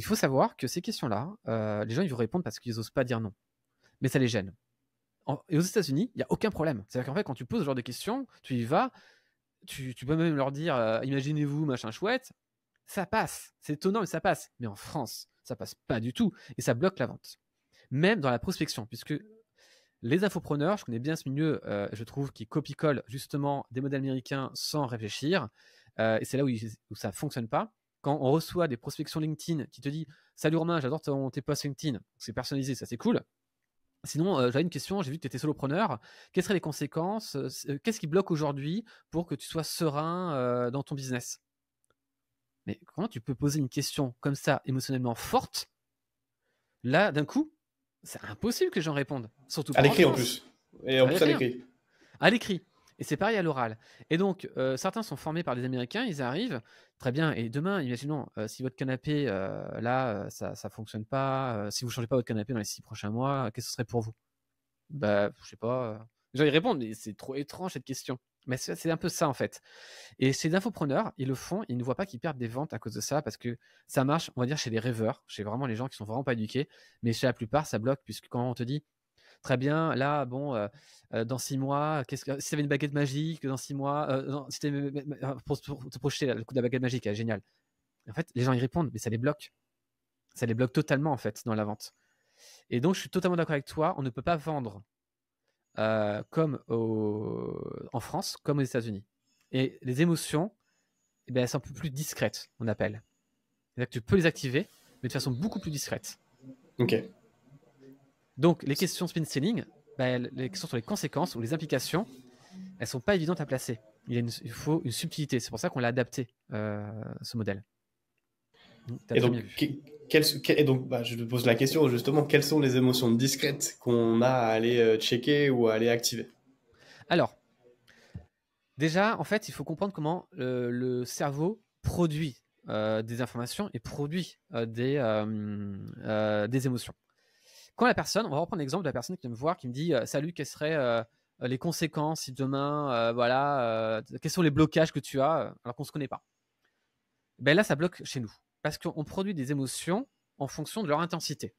il faut savoir que ces questions-là, euh, les gens, ils vous répondent parce qu'ils n'osent pas dire non. Mais ça les gêne. et aux États-Unis, il n'y a aucun problème. C'est-à-dire qu'en fait, quand tu poses ce genre de questions, tu y vas, tu, peux même leur dire euh, imaginez-vous, machin chouette. Ça passe. C'est étonnant, mais ça passe. Mais en France, ça passe pas du tout. Et ça bloque la vente. Même dans la prospection, puisque les infopreneurs, je connais bien ce milieu, euh, je trouve, qui copie-colle justement des modèles américains sans réfléchir. et c'est là où, où ça ne fonctionne pas quand on reçoit des prospections LinkedIn qui te dit Salut Romain, j'adore tes posts LinkedIn, c'est personnalisé, ça c'est cool. Sinon, j'ai euh, j'avais une question, j'ai vu que tu étais solopreneur. Quelles seraient les conséquences euh, euh, Qu'est-ce qui bloque aujourd'hui pour que tu sois serein dans ton business Mais comment tu peux poser une question comme ça, émotionnellement forte Là, d'un coup, c'est impossible que j'en réponde. Surtout à l'écrit en plus. Et en plus à l'écrit. À l'écrit. Et c'est pareil à l'oral. Et donc, euh, certains sont formés par des Américains, ils arrivent, très bien, et demain, imaginons, euh, si votre canapé, euh, là, ça ne fonctionne pas, si vous ne changez pas votre canapé dans les six prochains mois, qu'est-ce que ce serait pour vous Bah, je sais pas. Je ils répondre, mais c'est trop étrange cette question. Mais c'est un peu ça en fait. Et ces infopreneurs, ils le font, ils ne voient pas qu'ils perdent des ventes à cause de ça, parce que ça marche, on va dire, chez les rêveurs, chez vraiment les gens qui sont vraiment pas éduqués, mais chez la plupart, ça bloque, puisque quand on te dit très bien, là, bon, dans six mois, qu'est-ce que, si tu avais une baguette magique, dans six mois, pour, te projeter le coup de la baguette magique, génial. En fait, les gens y répondent, mais ça les bloque. Ça les bloque totalement, en fait, dans la vente. Et donc, je suis totalement d'accord avec toi, on ne peut pas vendre comme en France, comme aux États-Unis. Et les émotions, eh bien, elles sont un peu plus discrètes, on appelle. C'est-à-dire que tu peux les activer, mais de façon beaucoup plus discrète. Ok. Donc, les questions spin selling, bah, les questions sur les conséquences ou les implications, elles sont pas évidentes à placer. Il, faut une subtilité. C'est pour ça qu'on l'a adapté, euh, ce modèle. Et donc, bah, je te pose la question justement, quelles sont les émotions discrètes qu'on a à aller euh, checker ou à aller activer Alors, déjà, en fait, il faut comprendre comment le, cerveau produit euh, des informations et produit des émotions. Quand la personne, on va reprendre l'exemple de la personne qui vient me voir, qui me dit euh, Salut, quelles seraient euh, les conséquences si demain, euh, voilà, quels sont les blocages que tu as, alors qu'on ne se connaît pas ben Là, ça bloque chez nous. Parce qu'on produit des émotions en fonction de leur intensité.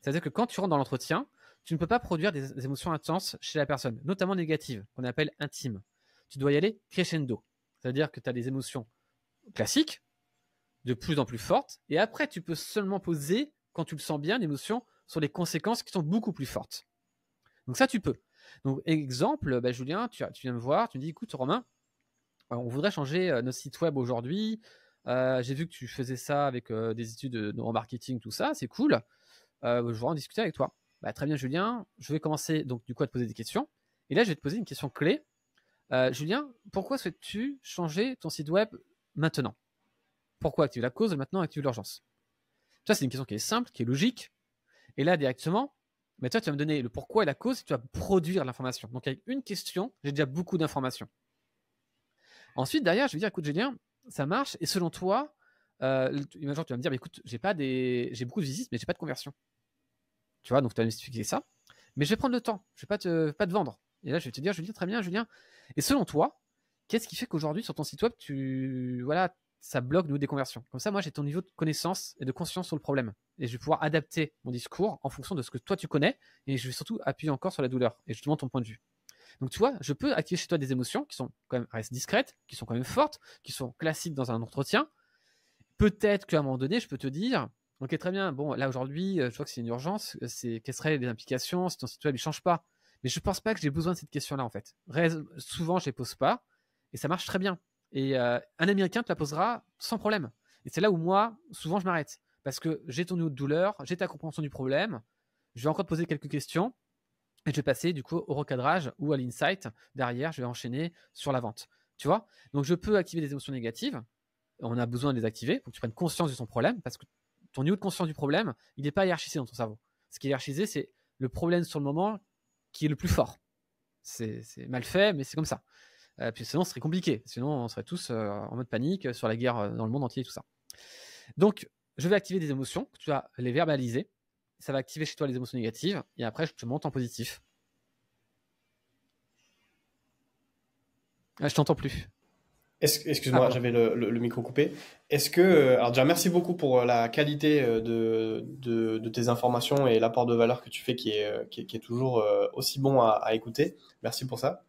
C'est-à-dire que quand tu rentres dans l'entretien, tu ne peux pas produire des, émotions intenses chez la personne, notamment négatives, qu'on appelle intimes. Tu dois y aller crescendo. C'est-à-dire que tu as des émotions classiques, de plus en plus fortes, et après, tu peux seulement poser, quand tu le sens bien, l'émotion sur les conséquences qui sont beaucoup plus fortes. Donc ça, tu peux. Donc exemple, bah, Julien, tu, viens me voir, tu me dis, écoute Romain, euh, on voudrait changer euh, notre site web aujourd'hui. Euh, j'ai vu que tu faisais ça avec des études en marketing, tout ça, c'est cool. je voudrais en discuter avec toi. Bah, très bien Julien, je vais commencer donc du coup à te poser des questions. Et là, je vais te poser une question clé. Julien, pourquoi souhaites-tu changer ton site web maintenant Pourquoi tu la cause maintenant, as-tu l'urgence Ça, c'est une question qui est simple, qui est logique, et là, directement, mais bah, toi, tu vas me donner le pourquoi et la cause, et tu vas produire l'information. Donc, avec une question, j'ai déjà beaucoup d'informations. Ensuite, derrière, je vais dire, écoute, Julien, ça marche, et selon toi, euh, tu vas me dire, bah, écoute, j'ai des, beaucoup de visites, mais j'ai pas de conversion. Tu vois, donc tu vas m'expliquer ça. Mais je vais prendre le temps, je vais pas te, pas te vendre. Et là, je vais te dire, Julien, très bien, Julien. Et selon toi, qu'est-ce qui fait qu'aujourd'hui, sur ton site web, tu, voilà, ça bloque nous des conversions. Comme ça, moi, j'ai ton niveau de connaissance et de conscience sur le problème. Et je vais pouvoir adapter mon discours en fonction de ce que toi tu connais. Et je vais surtout appuyer encore sur la douleur et justement ton point de vue. Donc, tu vois, je peux activer chez toi des émotions qui sont quand même restent discrètes, qui sont quand même fortes, qui sont classiques dans un entretien. Peut-être qu'à un moment donné, je peux te dire, ok, très bien, bon, là aujourd'hui, euh, je vois que c'est une urgence, euh, c'est quelles seraient les implications si ton site web ne change pas. Mais je ne pense pas que j'ai besoin de cette question-là en fait. Souvent, je les pose pas et ça marche très bien et euh, un Américain te la posera sans problème. Et c'est là où moi, souvent, je m'arrête. Parce que j'ai ton niveau de douleur, j'ai ta compréhension du problème, je vais encore te poser quelques questions, et je vais passer du coup au recadrage ou à l'insight. Derrière, je vais enchaîner sur la vente. Tu vois Donc je peux activer des émotions négatives, on a besoin de les activer pour que tu prennes conscience de son problème, parce que ton niveau de conscience du problème, il n'est pas hiérarchisé dans ton cerveau. Ce qui est hiérarchisé, c'est le problème sur le moment qui est le plus fort. C'est mal fait, mais c'est comme ça. Euh, sinon, ce serait compliqué. Sinon, on serait tous euh, en mode panique euh, sur la guerre dans le monde entier et tout ça. Donc, je vais activer des émotions. Tu vas les verbaliser. Ça va activer chez toi les émotions négatives. Et après, je te monte en positif. Ah, je t'entends plus. Excuse-moi, ah j'avais le, micro coupé. Est-ce que, euh, alors déjà, merci beaucoup pour euh, la qualité euh, de, tes informations et l'apport de valeur que tu fais qui est, qui est, toujours aussi bon à, écouter. Merci pour ça.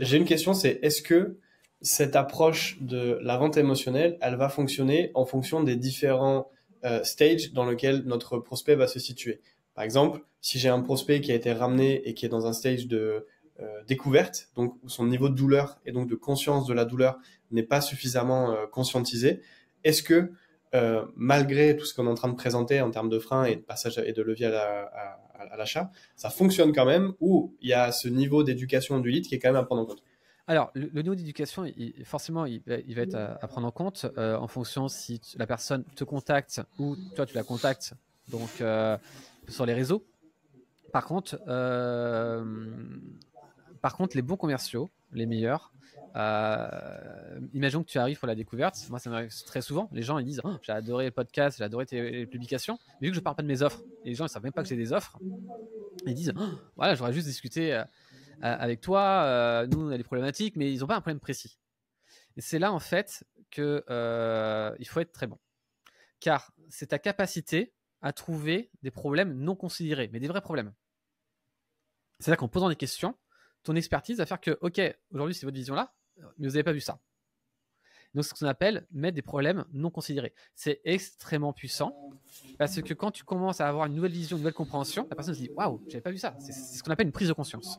J'ai une question, c'est est-ce que cette approche de la vente émotionnelle, elle va fonctionner en fonction des différents stages dans lequel notre prospect va se situer Par exemple, si j'ai un prospect qui a été ramené et qui est dans un stage de découverte, donc son niveau de douleur et donc de conscience de la douleur n'est pas suffisamment euh, conscientisé. Est-ce que, euh, malgré tout ce qu'on est en train de présenter en termes de freins et de passage et de levier à, l'achat, ça fonctionne quand même ou il y a ce niveau d'éducation du lead qui est quand même à prendre en compte alors, le, niveau d'éducation, forcément, il, va être à, prendre en compte euh, en fonction si la personne te contacte ou toi, tu la contactes donc, sur les réseaux. Par contre, par contre, les bons commerciaux, les meilleurs, euh, imaginons que tu arrives pour la découverte. Moi, ça m'arrive très souvent. Les gens, ils disent oh, J'ai adoré le podcast, j'ai adoré tes publications. Mais vu que je parle pas de mes offres, et les gens, ils savent même pas que j'ai des offres, ils disent oh, Voilà, j'aurais juste discuté euh, euh, avec toi. nous, on a des problématiques, mais ils n'ont pas un problème précis. Et c'est là, en fait, que il faut être très bon. Car c'est ta capacité à trouver des problèmes non considérés, mais des vrais problèmes. cest là qu'en posant des questions, ton expertise va faire que, OK, aujourd'hui, c'est votre vision là mais vous n'avez pas vu ça. Donc, ce qu'on appelle mettre des problèmes non considérés. C'est extrêmement puissant parce que quand tu commences à avoir une nouvelle vision, une nouvelle compréhension, la personne se dit Waouh, j'avais pas vu ça. C'est ce qu'on appelle une prise de conscience.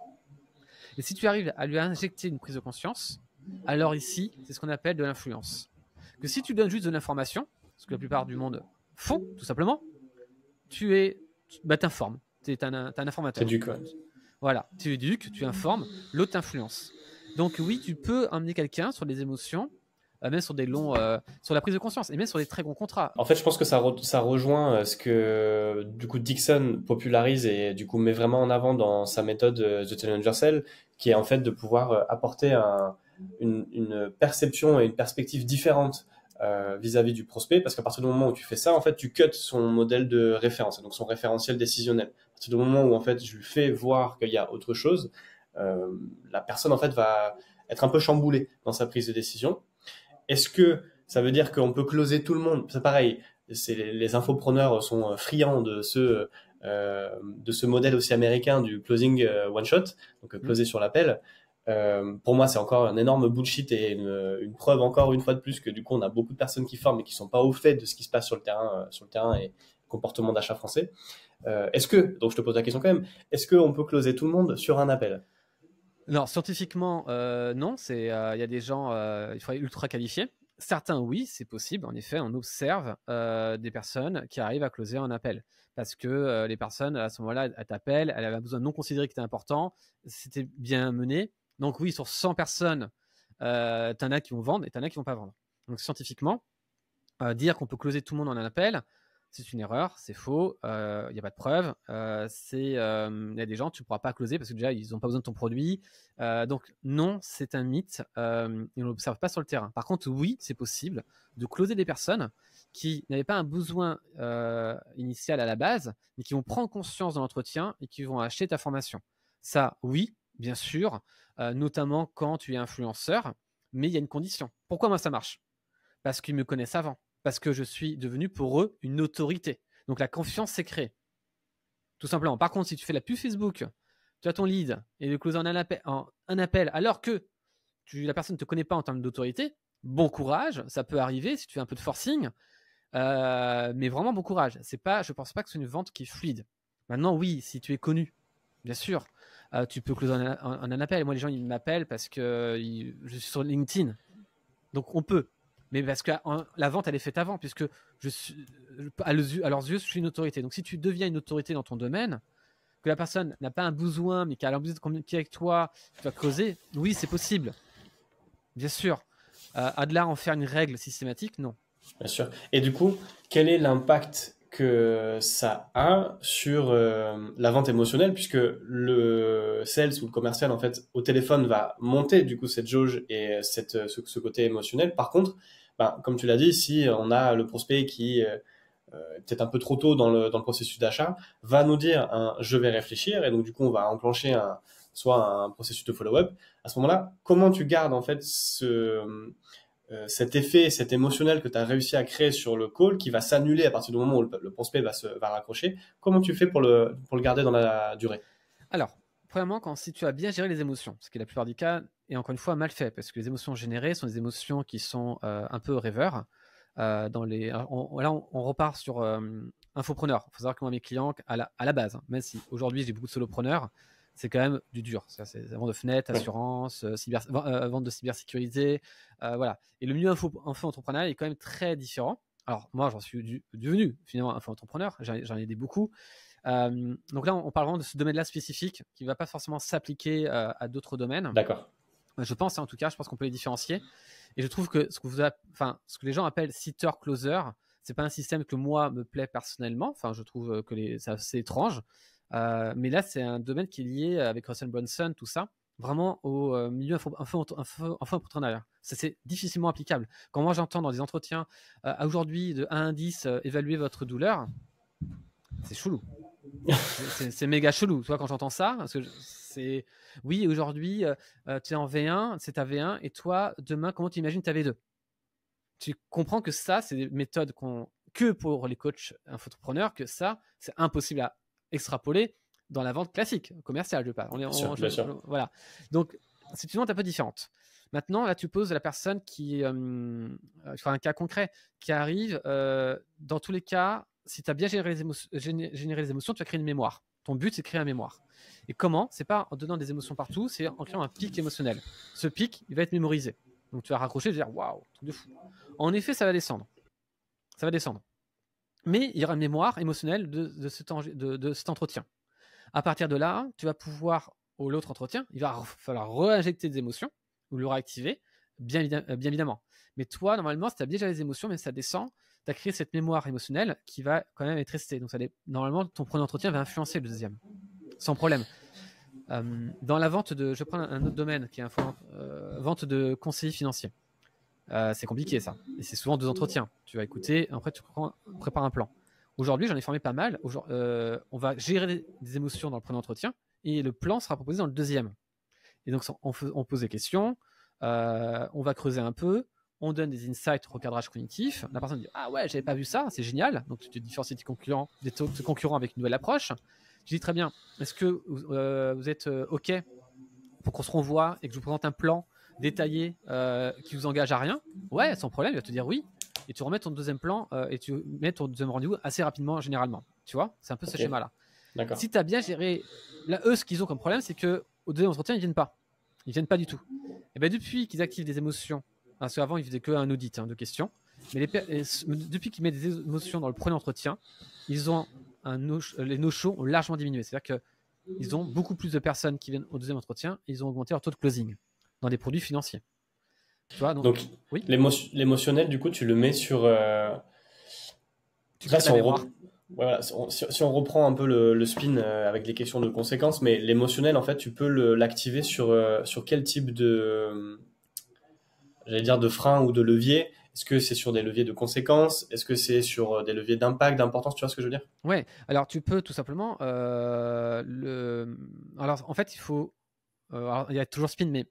Et si tu arrives à lui injecter une prise de conscience, alors ici, c'est ce qu'on appelle de l'influence. Que si tu donnes juste de l'information, ce que la plupart du monde font, tout simplement, tu es, bah, t'informes. Tu es un, un informateur. t'éduques, ouais. Voilà, tu éduques, tu informes, l'autre influence. Donc oui, tu peux amener quelqu'un sur les émotions, euh, sur des euh, sur la prise de conscience et même sur des très gros contrats. En fait, je pense que ça, rejoint euh, ce que du coup Dixon popularise et du coup met vraiment en avant dans sa méthode The Challenger Cell, qui est en fait de pouvoir apporter une, perception et une perspective différente vis-à-vis du prospect, parce qu'à partir du moment où tu fais ça, en fait, tu cuts son modèle de référence, donc son référentiel décisionnel. À partir du moment où en fait, je lui fais voir qu'il y a autre chose, euh, la personne en fait va être un peu chamboulée dans sa prise de décision. Est-ce que ça veut dire qu'on peut closer tout le monde C'est pareil, c'est les, infopreneurs sont euh, friands de ce euh, de ce modèle aussi américain du closing one shot, donc mmh. closer sur l'appel. pour moi, c'est encore un énorme bullshit et une, preuve encore une fois de plus que du coup, on a beaucoup de personnes qui forment et qui sont pas au fait de ce qui se passe sur le terrain, sur le terrain et comportement d'achat français. est-ce que, donc je te pose la question quand même, est-ce qu'on peut closer tout le monde sur un appel non, scientifiquement, euh, non. Euh, il y a des gens, euh, il faudrait ultra qualifiés. Certains, oui, c'est possible. En effet, on observe euh, des personnes qui arrivent à closer un appel parce que les personnes à ce moment-là, elles t'appellent, elles avaient un besoin non considéré qui était important, c'était bien mené. Donc oui, sur 100 personnes, euh, en as qui vont vendre et en as qui vont pas vendre. Donc scientifiquement, dire qu'on peut closer tout le monde en un appel, c'est une erreur, c'est faux, il euh, n'y a pas de preuve, euh, euh, il y a des gens, tu ne pourras pas closer parce que déjà, ils n'ont pas besoin de ton produit. donc, non, c'est un mythe, et on ne l'observe pas sur le terrain. Par contre, oui, c'est possible de closer des personnes qui n'avaient pas un besoin initial à la base, mais qui vont prendre conscience dans l'entretien et qui vont acheter ta formation. Ça, oui, bien sûr, notamment quand tu es influenceur, mais il y a une condition. Pourquoi moi ça marche Parce qu'ils me connaissent avant parce que je suis devenu pour eux une autorité. Donc la confiance s'est créée. Tout simplement. Par contre, si tu fais la pub Facebook, tu as ton lead et le close en un appel, alors que la personne ne te connaît pas en termes d'autorité, bon courage, ça peut arriver si tu fais un peu de forcing, euh, mais vraiment bon courage. C'est pas, je pense pas que c'est une vente qui est fluide. Maintenant, oui, si tu es connu, bien sûr, euh, tu peux closer en un, appel. Moi, les gens, ils m'appellent parce que je suis sur LinkedIn. Donc, on peut. Mais parce que la vente, elle est faite avant, puisque je suis, à, leurs yeux, je suis une autorité. Donc si tu deviens une autorité dans ton domaine, que la personne n'a pas un besoin, mais qu'elle a besoin de communiquer avec toi, tu vas causer, oui, c'est possible. Bien sûr. Euh, à de là en faire une règle systématique, non. Bien sûr. Et du coup, quel est l'impact que ça a sur euh, la vente émotionnelle, puisque le sales ou le commercial, en fait, au téléphone va monter, du coup, cette jauge et euh, cette, euh, ce, côté émotionnel. Par contre, ben, comme tu l'as dit, si on a le prospect qui est peut-être un peu trop tôt dans le, dans le processus d'achat, va nous dire je vais réfléchir », et donc, du coup, on va enclencher un, soit un processus de follow-up. À ce moment-là, comment tu gardes, en fait, ce euh, cet effet, cet émotionnel que tu as réussi à créer sur le call qui va s'annuler à partir du moment où le, prospect va, se, va raccrocher, comment tu fais pour le, garder dans la durée Alors, premièrement, quand, si tu as bien géré les émotions, ce qui est la plupart du cas, et encore une fois mal fait, parce que les émotions générées sont des émotions qui sont euh, un peu rêveurs. Euh, on, là, on, repart sur infopreneur. Il faut savoir que moi, mes clients, à la, base, hein, même si aujourd'hui j'ai beaucoup de solopreneurs, c'est quand même du dur. C'est vente de fenêtres, assurance, euh, cyber, euh, euh, vente de cybersécurité, voilà. Et le milieu info, info entrepreneurial est quand même très différent. Alors moi, j'en suis devenu finalement info entrepreneur. J'en ai aidé beaucoup. donc là, on, parlera parle vraiment de ce domaine-là spécifique qui ne va pas forcément s'appliquer à d'autres domaines. D'accord. Je pense, hein, en tout cas, je pense qu'on peut les différencier. Et je trouve que ce que, vous ce que les gens appellent sitter closer, c'est pas un système que moi me plaît personnellement. Enfin, je trouve que c'est assez étrange. Euh, mais là, c'est un domaine qui est lié avec Russell Brunson, tout ça, vraiment au euh, milieu info, entrepreneur ça C'est difficilement applicable. Quand moi, j'entends dans des entretiens, euh, aujourd'hui, de 1 à 10, évaluer votre douleur, c'est chelou. c'est méga chelou, toi, quand j'entends ça. Parce que c'est oui, aujourd'hui, tu es en V1, c'est ta V1, et toi, demain, comment tu imagines ta V2 Tu comprends que ça, c'est des méthodes qu'on que pour les coachs entrepreneurs, que ça, c'est impossible à extrapolé dans la vente classique, commerciale, je parle. On est, Voilà. Donc, c'est une vente un peu différente. Maintenant, là, tu poses la personne qui, je euh, euh, un cas concret, qui arrive. Euh, dans tous les cas, si tu as bien généré les, émotions, tu as créé une mémoire. Ton but, c'est créer un mémoire. Et comment C'est pas en donnant des émotions partout, c'est en créant un pic émotionnel. Ce pic, il va être mémorisé. Donc, tu vas raccrocher et dire waouh, truc de fou. En effet, ça va descendre. Ça va descendre mais il y aura une mémoire émotionnelle de, cet de, cet entretien. À partir de là, tu vas pouvoir, au l'autre entretien, il va falloir réinjecter des émotions ou le réactiver, bien, euh, évidemment. Mais toi, normalement, si tu as déjà les émotions, mais ça descend, tu as créé cette mémoire émotionnelle qui va quand même être restée. Donc, ça, normalement, ton premier entretien va influencer le deuxième, sans problème. Euh, dans la vente de, je prends un autre domaine qui est euh, vente de conseillers financiers. Euh, c'est compliqué ça. Et c'est souvent deux entretiens. Tu vas écouter, après tu prépares un plan. Aujourd'hui, j'en ai formé pas mal. Euh, on va gérer des émotions dans le premier entretien et le plan sera proposé dans le deuxième. Et donc, on, pose des questions, euh, on va creuser un peu, on donne des insights au recadrage cognitif. La personne dit Ah ouais, j'avais pas vu ça, c'est génial. Donc, tu te différencies des concurrents, des concurrents avec une nouvelle approche. Je dis Très bien, est-ce que vous êtes OK pour qu'on se renvoie et que je vous présente un plan détaillé euh, qui vous engage à rien, ouais, sans problème, il va te dire oui. Et tu remets ton deuxième plan euh, et tu mets ton deuxième rendez-vous assez rapidement, généralement. Tu vois, c'est un peu ce schéma-là. Si tu as bien géré. Là, eux, ce qu'ils ont comme problème, c'est que au deuxième entretien, ils viennent pas. Ils viennent pas du tout. Et eh bien, depuis qu'ils activent des émotions, parce qu'avant, ils faisaient qu'un audit hein, de questions, mais les, depuis qu'ils mettent des émotions dans le premier entretien, ils ont les no-shows ont largement diminué. C'est-à-dire que ils ont beaucoup plus de personnes qui viennent au deuxième entretien ils ont augmenté leur taux de closing dans des produits financiers. Tu donc, l'émotionnel, du coup, tu le mets sur. si, on reprend un peu le, spin euh, avec les questions de conséquences, mais l'émotionnel, en fait, tu peux l'activer sur, euh, sur quel type de. J'allais dire de frein ou de levier est-ce que c'est sur des leviers de conséquences Est-ce que c'est sur euh, des leviers d'impact, d'importance Tu vois ce que je veux dire Ouais. Alors tu peux tout simplement. le... Alors en fait, il faut. il y a toujours spin, mais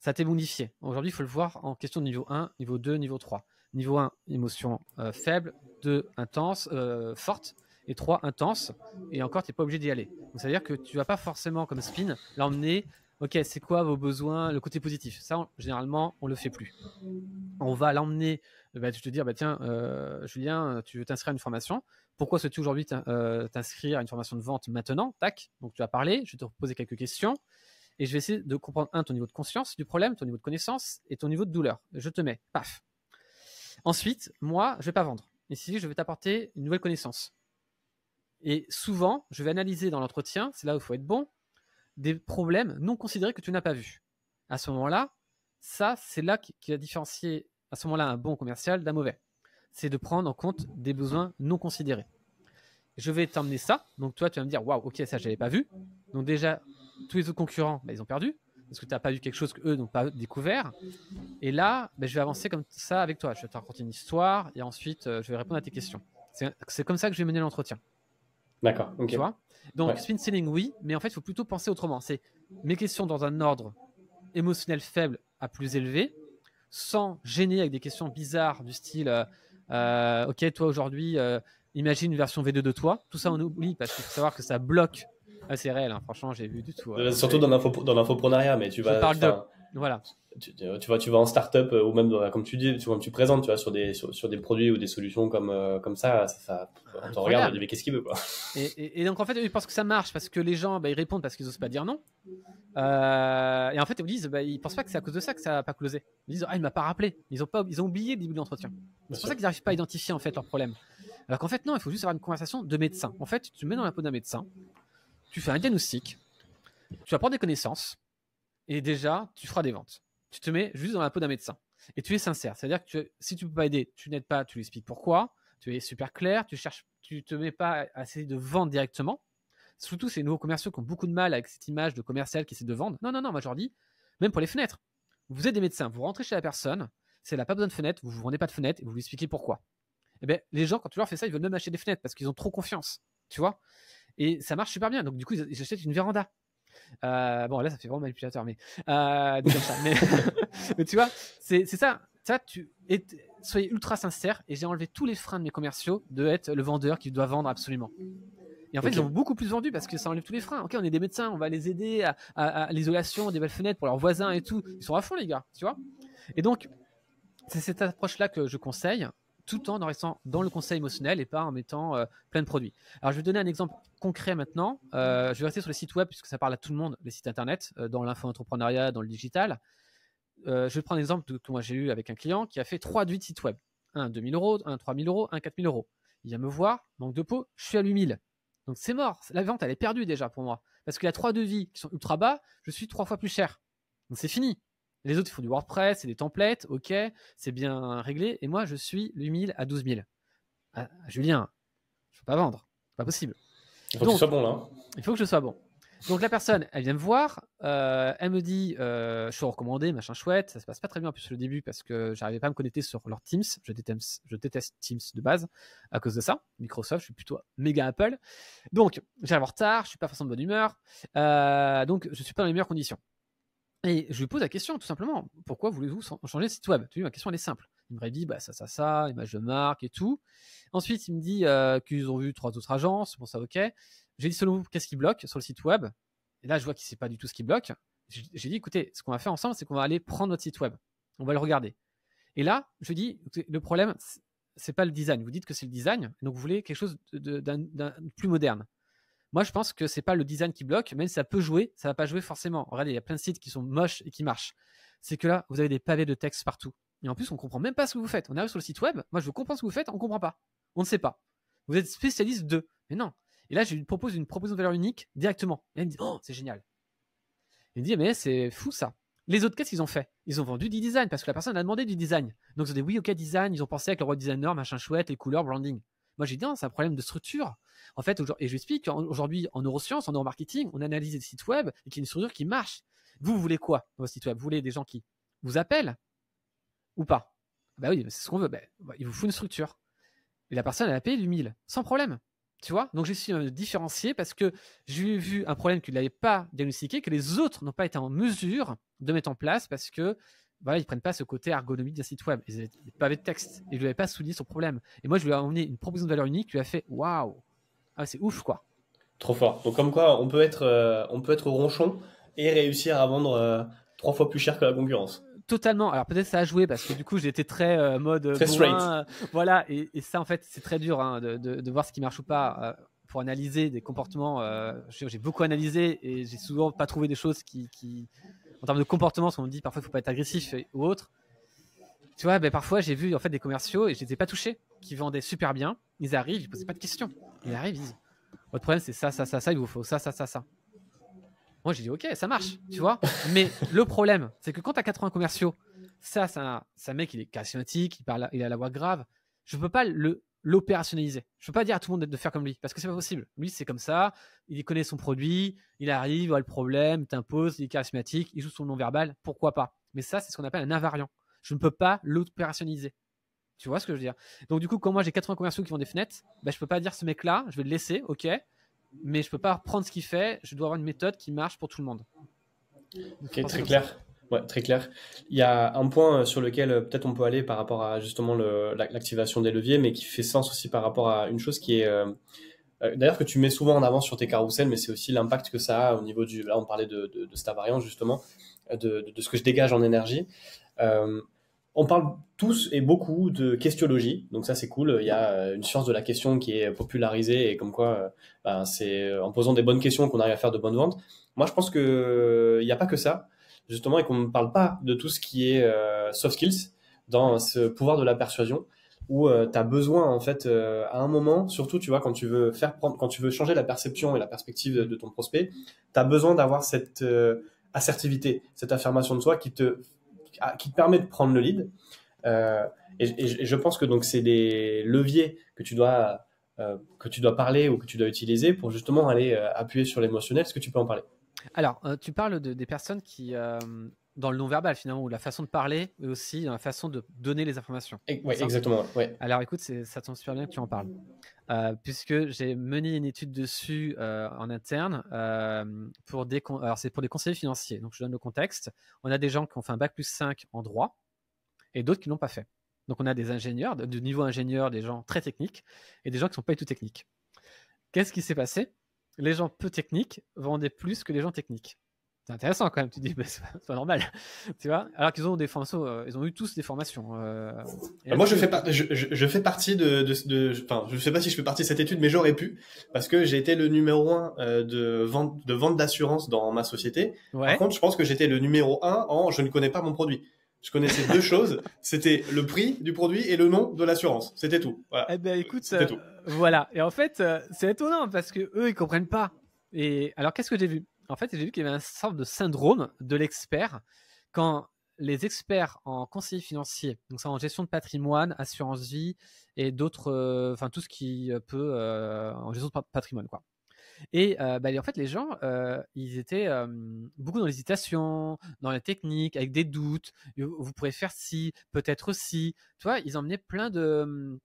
ça t'est Aujourd'hui, il faut le voir en question de niveau 1, niveau 2, niveau 3. Niveau 1, émotion euh, faible, 2, intense, euh, forte, et 3, intense, et encore, tu n'es pas obligé d'y aller. cest à dire que tu vas pas forcément, comme spin, l'emmener, ok, c'est quoi vos besoins, le côté positif. Ça, généralement, on le fait plus. On va l'emmener, bah, je te dire, ah bah, tiens, euh, Julien, tu veux t'inscrire à une formation, pourquoi souhaites-tu aujourd'hui t'inscrire à une formation de vente maintenant Tac, donc tu as parlé, je vais te poser quelques questions et je vais essayer de comprendre, un, ton niveau de conscience du problème, ton niveau de connaissance et ton niveau de douleur. Je te mets, paf. Ensuite, moi, je vais pas vendre. Ici, je vais t'apporter une nouvelle connaissance. Et souvent, je vais analyser dans l'entretien, c'est là où il faut être bon, des problèmes non considérés que tu n'as pas vus. À ce moment-là, ça, c'est là qui va différencier à ce moment-là un bon commercial d'un mauvais. C'est de prendre en compte des besoins non considérés. Je vais t'emmener ça. Donc, toi, tu vas me dire, waouh, ok, ça, je l'avais pas vu. Donc, déjà, tous les autres concurrents, bah, ils ont perdu parce que tu n'as pas vu quelque chose qu'eux n'ont pas découvert. Et là, bah, je vais avancer comme ça avec toi. Je vais te raconter une histoire et ensuite euh, je vais répondre à tes questions. C'est comme ça que je vais mener l'entretien. D'accord. Donc Tu vois Donc, spin selling, oui, mais en fait, il faut plutôt penser autrement. C'est mes questions dans un ordre émotionnel faible à plus élevé, sans gêner avec des questions bizarres du style euh, euh, Ok, toi aujourd'hui, imagine une version V2 de toi. Tout ça, on oublie parce qu'il faut savoir que ça bloque ah, c'est réel, hein, franchement, j'ai vu du tout. Euh, surtout dans l'infoprenariat, mais tu vas. de... Voilà. Tu, tu, tu vas en start-up euh, ou même comme tu dis, tu, présentes, tu vois, sur des, sur, des produits ou des solutions comme, euh, comme ça, ça, on te regarde, on dit qu'est-ce qu'il veut quoi. Et, donc en fait, ils pensent que ça marche parce que les gens, bah, ils répondent parce qu'ils n'osent pas dire non. et en fait, ils disent, bah, ils pensent pas que c'est à cause de ça que ça n'a pas closé. Ils disent, ah, il m'a pas rappelé. Ils ont pas, ils ont oublié le début de l'entretien. C'est pour ça qu'ils n'arrivent pas à identifier en fait leur problème. Alors qu'en fait, non, il faut juste avoir une conversation de médecin. En fait, tu te mets dans la peau d'un médecin, tu fais un diagnostic, tu apprends des connaissances, et déjà, tu feras des ventes. Tu te mets juste dans la peau d'un médecin. Et tu es sincère. C'est-à-dire que si tu ne peux pas aider, tu n'aides pas, tu lui expliques pourquoi, tu es super clair, tu cherches, tu te mets pas à essayer de vendre directement. Surtout ces nouveaux commerciaux qui ont beaucoup de mal avec cette image de commercial qui essaie de vendre. Non, non, non, moi je leur dis, même pour les fenêtres. Vous êtes des médecins, vous rentrez chez la personne, si elle n'a pas besoin de fenêtres, vous ne vous vendez pas de fenêtres et vous lui expliquez pourquoi. Eh bien, les gens, quand tu leur fais ça, ils veulent même acheter des fenêtres parce qu'ils ont trop confiance. Tu vois et ça marche super bien. Donc, du coup, ils achètent une véranda. Euh, bon, là, ça fait vraiment manipulateur, mais, euh, mais, mais, tu vois, c'est ça. Ça, tu soyez ultra sincère. Et j'ai enlevé tous les freins de mes commerciaux de être le vendeur qui doit vendre absolument. Et en fait, ils ont beaucoup plus vendu parce que ça enlève tous les freins. Ok, on est des médecins, on va les aider à, à, l'isolation, des belles fenêtres pour leurs voisins et tout. Ils sont à fond, les gars, tu vois. Et donc, c'est cette approche-là que je conseille tout en restant dans le conseil émotionnel et pas en mettant euh, plein de produits. Alors, je vais donner un exemple concret maintenant. Euh, je vais rester sur les sites web puisque ça parle à tout le monde, les sites internet, euh, dans l'info-entrepreneuriat, dans le digital. je vais prendre l'exemple que moi j'ai eu avec un client qui a fait trois de sites web. Un 2000 euros, un 3000 euros, un 4000 euros. Il vient me voir, manque de peau, je suis à 8000. Donc c'est mort, la vente elle est perdue déjà pour moi. Parce qu'il y a trois devis qui sont ultra bas, je suis trois fois plus cher. Donc c'est fini. Les autres, ils font du WordPress, et des templates, ok, c'est bien réglé. Et moi, je suis 8000 à 12000 ah, Julien, je ne peux pas vendre. Pas possible. Il faut que je sois bon là. Hein. Il faut que je sois bon. Donc la personne, elle vient me voir, euh, elle me dit, euh, je suis recommandé, machin chouette, ça se passe pas très bien en plus le début parce que j'arrivais pas à me connecter sur leur Teams, je déteste, Teams de base à cause de ça, Microsoft, je suis plutôt méga Apple, donc j'arrive en retard, je suis pas forcément de bonne humeur, euh, donc je suis pas dans les meilleures conditions. Et je lui pose la question, tout simplement. Pourquoi voulez-vous changer le site web tu Ma question, est simple. Il me dit, bah, ça, ça, ça, image de marque et tout. Ensuite, il me dit euh, qu'ils ont vu trois autres agences. Bon, ça, ok. J'ai dit, selon vous, qu'est-ce qui bloque sur le site web Et là, je vois qu'il ne sait pas du tout ce qui bloque. J'ai dit, écoutez, ce qu'on va faire ensemble, c'est qu'on va aller prendre notre site web. On va le regarder. Et là, je dis, le problème, ce n'est pas le design. Vous dites que c'est le design, donc vous voulez quelque chose de plus moderne. Moi, je pense que c'est pas le design qui bloque, même si ça peut jouer, ça va pas jouer forcément. Regardez, il y a plein de sites qui sont moches et qui marchent. C'est que là, vous avez des pavés de texte partout. Et en plus, on comprend même pas ce que vous faites. On arrive sur le site web, moi je veux comprendre ce que vous faites, on comprend pas. On ne sait pas. Vous êtes spécialiste de. Mais non. Et là, je lui propose une proposition de valeur unique directement. Et elle me dit, oh, c'est génial. Il me dit, mais c'est fou ça. Les autres, qu'est-ce qu'ils ont fait Ils ont vendu du design parce que la personne a demandé du design. Donc ils ont dit, oui, ok, design. Ils ont pensé avec le roi designer, machin chouette, les couleurs, branding. Moi, j'ai dit, c'est un problème de structure. En fait, et je lui explique, aujourd'hui, en neurosciences, en neuromarketing, on analyse des sites web et qu'il y a une structure qui marche. Vous, voulez quoi dans votre site web Vous voulez des gens qui vous appellent ou pas Ben oui, c'est ce qu'on veut. Bah, bah, il vous faut une structure. Et la personne, elle a payé 1000, sans problème. Tu vois Donc, je suis différencié différencier parce que j'ai vu un problème qu'il n'avait pas diagnostiqué, que les autres n'ont pas été en mesure de mettre en place parce que voilà, ils prennent pas ce côté ergonomique d'un site web. Ils avaient pas de texte. Et je lui avais pas souligné son problème. Et moi, je lui ai emmené une proposition de valeur unique. Tu lui a fait waouh, ah, c'est ouf quoi. Trop fort. Donc, comme quoi, on peut être, euh, on peut être ronchon et réussir à vendre euh, trois fois plus cher que la concurrence. Totalement. Alors peut-être ça a joué parce que du coup j'étais très euh, mode très straight voilà. Et, ça en fait c'est très dur hein, de, voir ce qui marche ou pas pour analyser des comportements. j'ai beaucoup analysé et j'ai souvent pas trouvé des choses qui en termes de comportement, on me dit parfois il faut pas être agressif ou autre. Tu vois, ben, parfois j'ai vu en fait des commerciaux et je ai pas touché, qui vendaient super bien. Ils arrivent, ils posaient pas de questions. Ils arrivent, ils disent votre problème c'est ça, ça, ça, ça, il vous faut ça, ça, ça, ça. Moi j'ai dit ok, ça marche, tu vois. Mais le problème, c'est que quand tu as 80 commerciaux, ça, ça, ça mec, il est charismatique, il, parle, il a la voix grave. Je peux pas le l'opérationnaliser. Je ne peux pas dire à tout le monde de faire comme lui, parce que c'est pas possible. Lui, c'est comme ça, il connaît son produit, il arrive, il voit le problème, il t'impose, il est charismatique, il joue son non-verbal, pourquoi pas Mais ça, c'est ce qu'on appelle un invariant. Je ne peux pas l'opérationnaliser. Tu vois ce que je veux dire Donc du coup, quand moi j'ai 80 commerciaux qui vont des fenêtres, je bah, je peux pas dire ce mec-là, je vais le laisser, ok, mais je ne peux pas prendre ce qu'il fait, je dois avoir une méthode qui marche pour tout le monde. Ok, très clair. Ouais, très clair. Il y a un point euh, sur lequel euh, peut-être on peut aller par rapport à justement l'activation des leviers, mais qui fait sens aussi par rapport à une chose qui est euh, d'ailleurs que tu mets souvent en avant sur tes carousels, mais c'est aussi l'impact que ça a au niveau du. Là, on parlait de, de, cette variante justement, de, ce que je dégage en énergie. on parle tous et beaucoup de questionologie donc ça c'est cool. Il y a une science de la question qui est popularisée et comme quoi ben, c'est en posant des bonnes questions qu'on arrive à faire de bonnes ventes. Moi, je pense que il n'y a pas que ça justement, et qu'on ne parle pas de tout ce qui est euh, soft skills dans ce pouvoir de la persuasion où euh, tu as besoin en fait euh, à un moment surtout tu vois quand tu veux faire prendre quand tu veux changer la perception et la perspective de, ton prospect tu as besoin d'avoir cette assertivité cette affirmation de soi qui te ah, qui te permet de prendre le lead et, je pense que donc c'est des leviers que tu dois que tu dois parler ou que tu dois utiliser pour justement aller appuyer sur l'émotionnel est-ce que tu peux en parler alors, euh, tu parles des personnes qui, euh, dans le non-verbal finalement, ou la façon de parler, mais aussi la façon de donner les informations. Oui, exactement. Alors écoute, ça tombe super bien que tu en parles. Euh, puisque j'ai mené une étude dessus en interne, pour des c'est pour des conseillers financiers, donc je donne le contexte. On a des gens qui ont fait un bac plus 5 en droit, et d'autres qui l'ont pas fait. Donc on a des ingénieurs, de niveau ingénieur, des gens très techniques, et des gens qui ne sont pas du tout techniques. Qu'est-ce qui s'est passé les gens peu techniques vendaient plus que les gens techniques. C'est intéressant quand même, tu dis, mais bah, c'est pas, normal. tu vois Alors qu'ils ont des euh, ils ont eu tous des formations. Euh, bah, moi, je fais, partie. je, fais partie de, de, de, Enfin, je sais pas si je fais partie de cette étude, mais j'aurais pu, parce que j'ai été le numéro un euh, de vente de d'assurance dans ma société. Par contre, je pense que j'étais le numéro un en je ne connais pas mon produit. Je connaissais deux choses. C'était le prix du produit et le nom de l'assurance. C'était tout. Voilà. Eh ben, écoute, tout. Euh, voilà. Et en fait, euh, c'est étonnant parce que eux, ils comprennent pas. Et alors, qu'est-ce que j'ai vu En fait, j'ai vu qu'il y avait un sorte de syndrome de l'expert quand les experts en conseiller financier, donc ça en gestion de patrimoine, assurance vie et d'autres, euh, enfin tout ce qui peut en gestion de patrimoine, quoi. Et bah, en fait, les gens, ils étaient beaucoup dans l'hésitation, dans la technique, avec des doutes. Vous pourrez faire si, peut-être aussi. Tu ils emmenaient plein de mmh,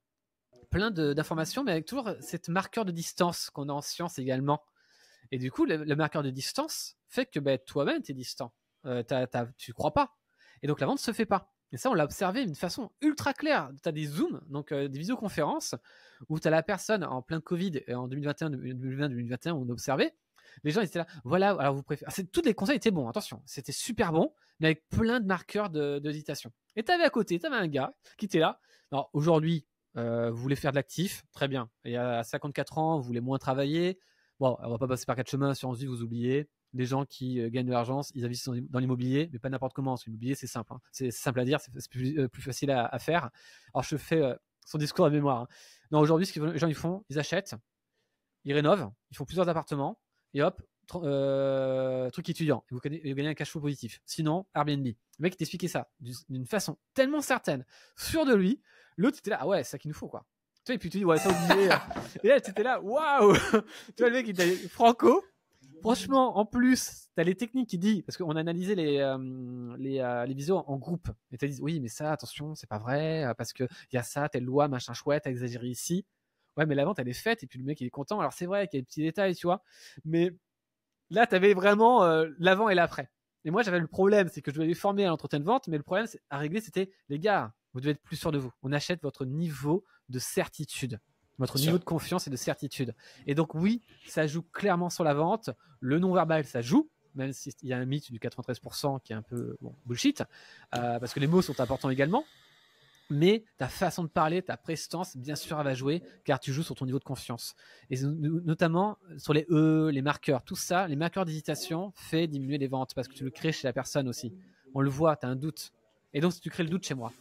plein d'informations, mais avec toujours cette marqueur de distance qu'on a en science également. Et du coup, le, marqueur de distance fait que bah, toi-même, tu es distant. tu tu crois pas. Et donc, la vente se fait pas. Et ça, on l'a observé d'une façon ultra claire. Tu as des Zooms, donc euh, des visioconférences, où tu as la personne en plein Covid, et en 2021, 2020, 2021, on observait. Les gens étaient là, voilà, alors vous préférez. tous les conseils étaient bons, attention, c'était super bon, mais avec plein de marqueurs De, hésitation. et tu avais à côté, tu avais un gars qui était là. Alors aujourd'hui, euh, vous voulez faire de l'actif, très bien. Et à 54 ans, vous voulez moins travailler. Bon, on va pas passer par quatre chemins, si on se dit vous oubliez des gens qui euh, gagnent de l'argent, ils investissent dans l'immobilier, mais pas n'importe comment. l'immobilier, c'est simple. Hein. C'est simple à dire, c'est euh, plus, facile à, faire. Alors, je fais euh, son discours à mémoire. Hein. Non, aujourd'hui, ce que les gens ils font, ils achètent, ils rénovent, ils font plusieurs appartements, et hop, truc étudiant, et vous, gagnez, un cash flow positif. Sinon, Airbnb. Le mec t'expliquait ça d'une façon tellement certaine, sûr de lui. L'autre était là, ah ouais, c'est ça qu'il nous faut quoi. Tu et puis tu dis, ouais, ça oublié. et là, tu étais là, waouh Tu vois, le mec, il t'a franco, franchement, en plus, tu as les techniques qui disent, parce qu'on analysait les, euh, les, euh, en groupe, et tu dit, oui, mais ça, attention, c'est pas vrai, euh, parce qu'il y a ça, telle loi, machin chouette, exagéré ici. Ouais, mais la vente, elle est faite, et puis le mec, il est content. Alors, c'est vrai qu'il y a des petits détails, tu vois, mais là, tu avais vraiment l'avant et l'après. Et moi, j'avais le problème, c'est que je devais former à l'entretien de vente, mais le problème à régler, c'était, les gars, vous devez être plus sûr de vous. On achète votre niveau de certitude votre niveau de confiance et de certitude. Et donc oui, ça joue clairement sur la vente. Le non-verbal, ça joue, même s'il y a un mythe du 93% qui est un peu bullshit, euh, parce que les mots sont importants également. Mais ta façon de parler, ta prestance, bien sûr, elle va jouer, car tu joues sur ton niveau de confiance. Et notamment sur les E, les marqueurs, tout ça, les marqueurs d'hésitation fait diminuer les ventes, parce que tu le crées chez la personne aussi. On le voit, tu as un doute. Et donc, tu crées le doute chez moi.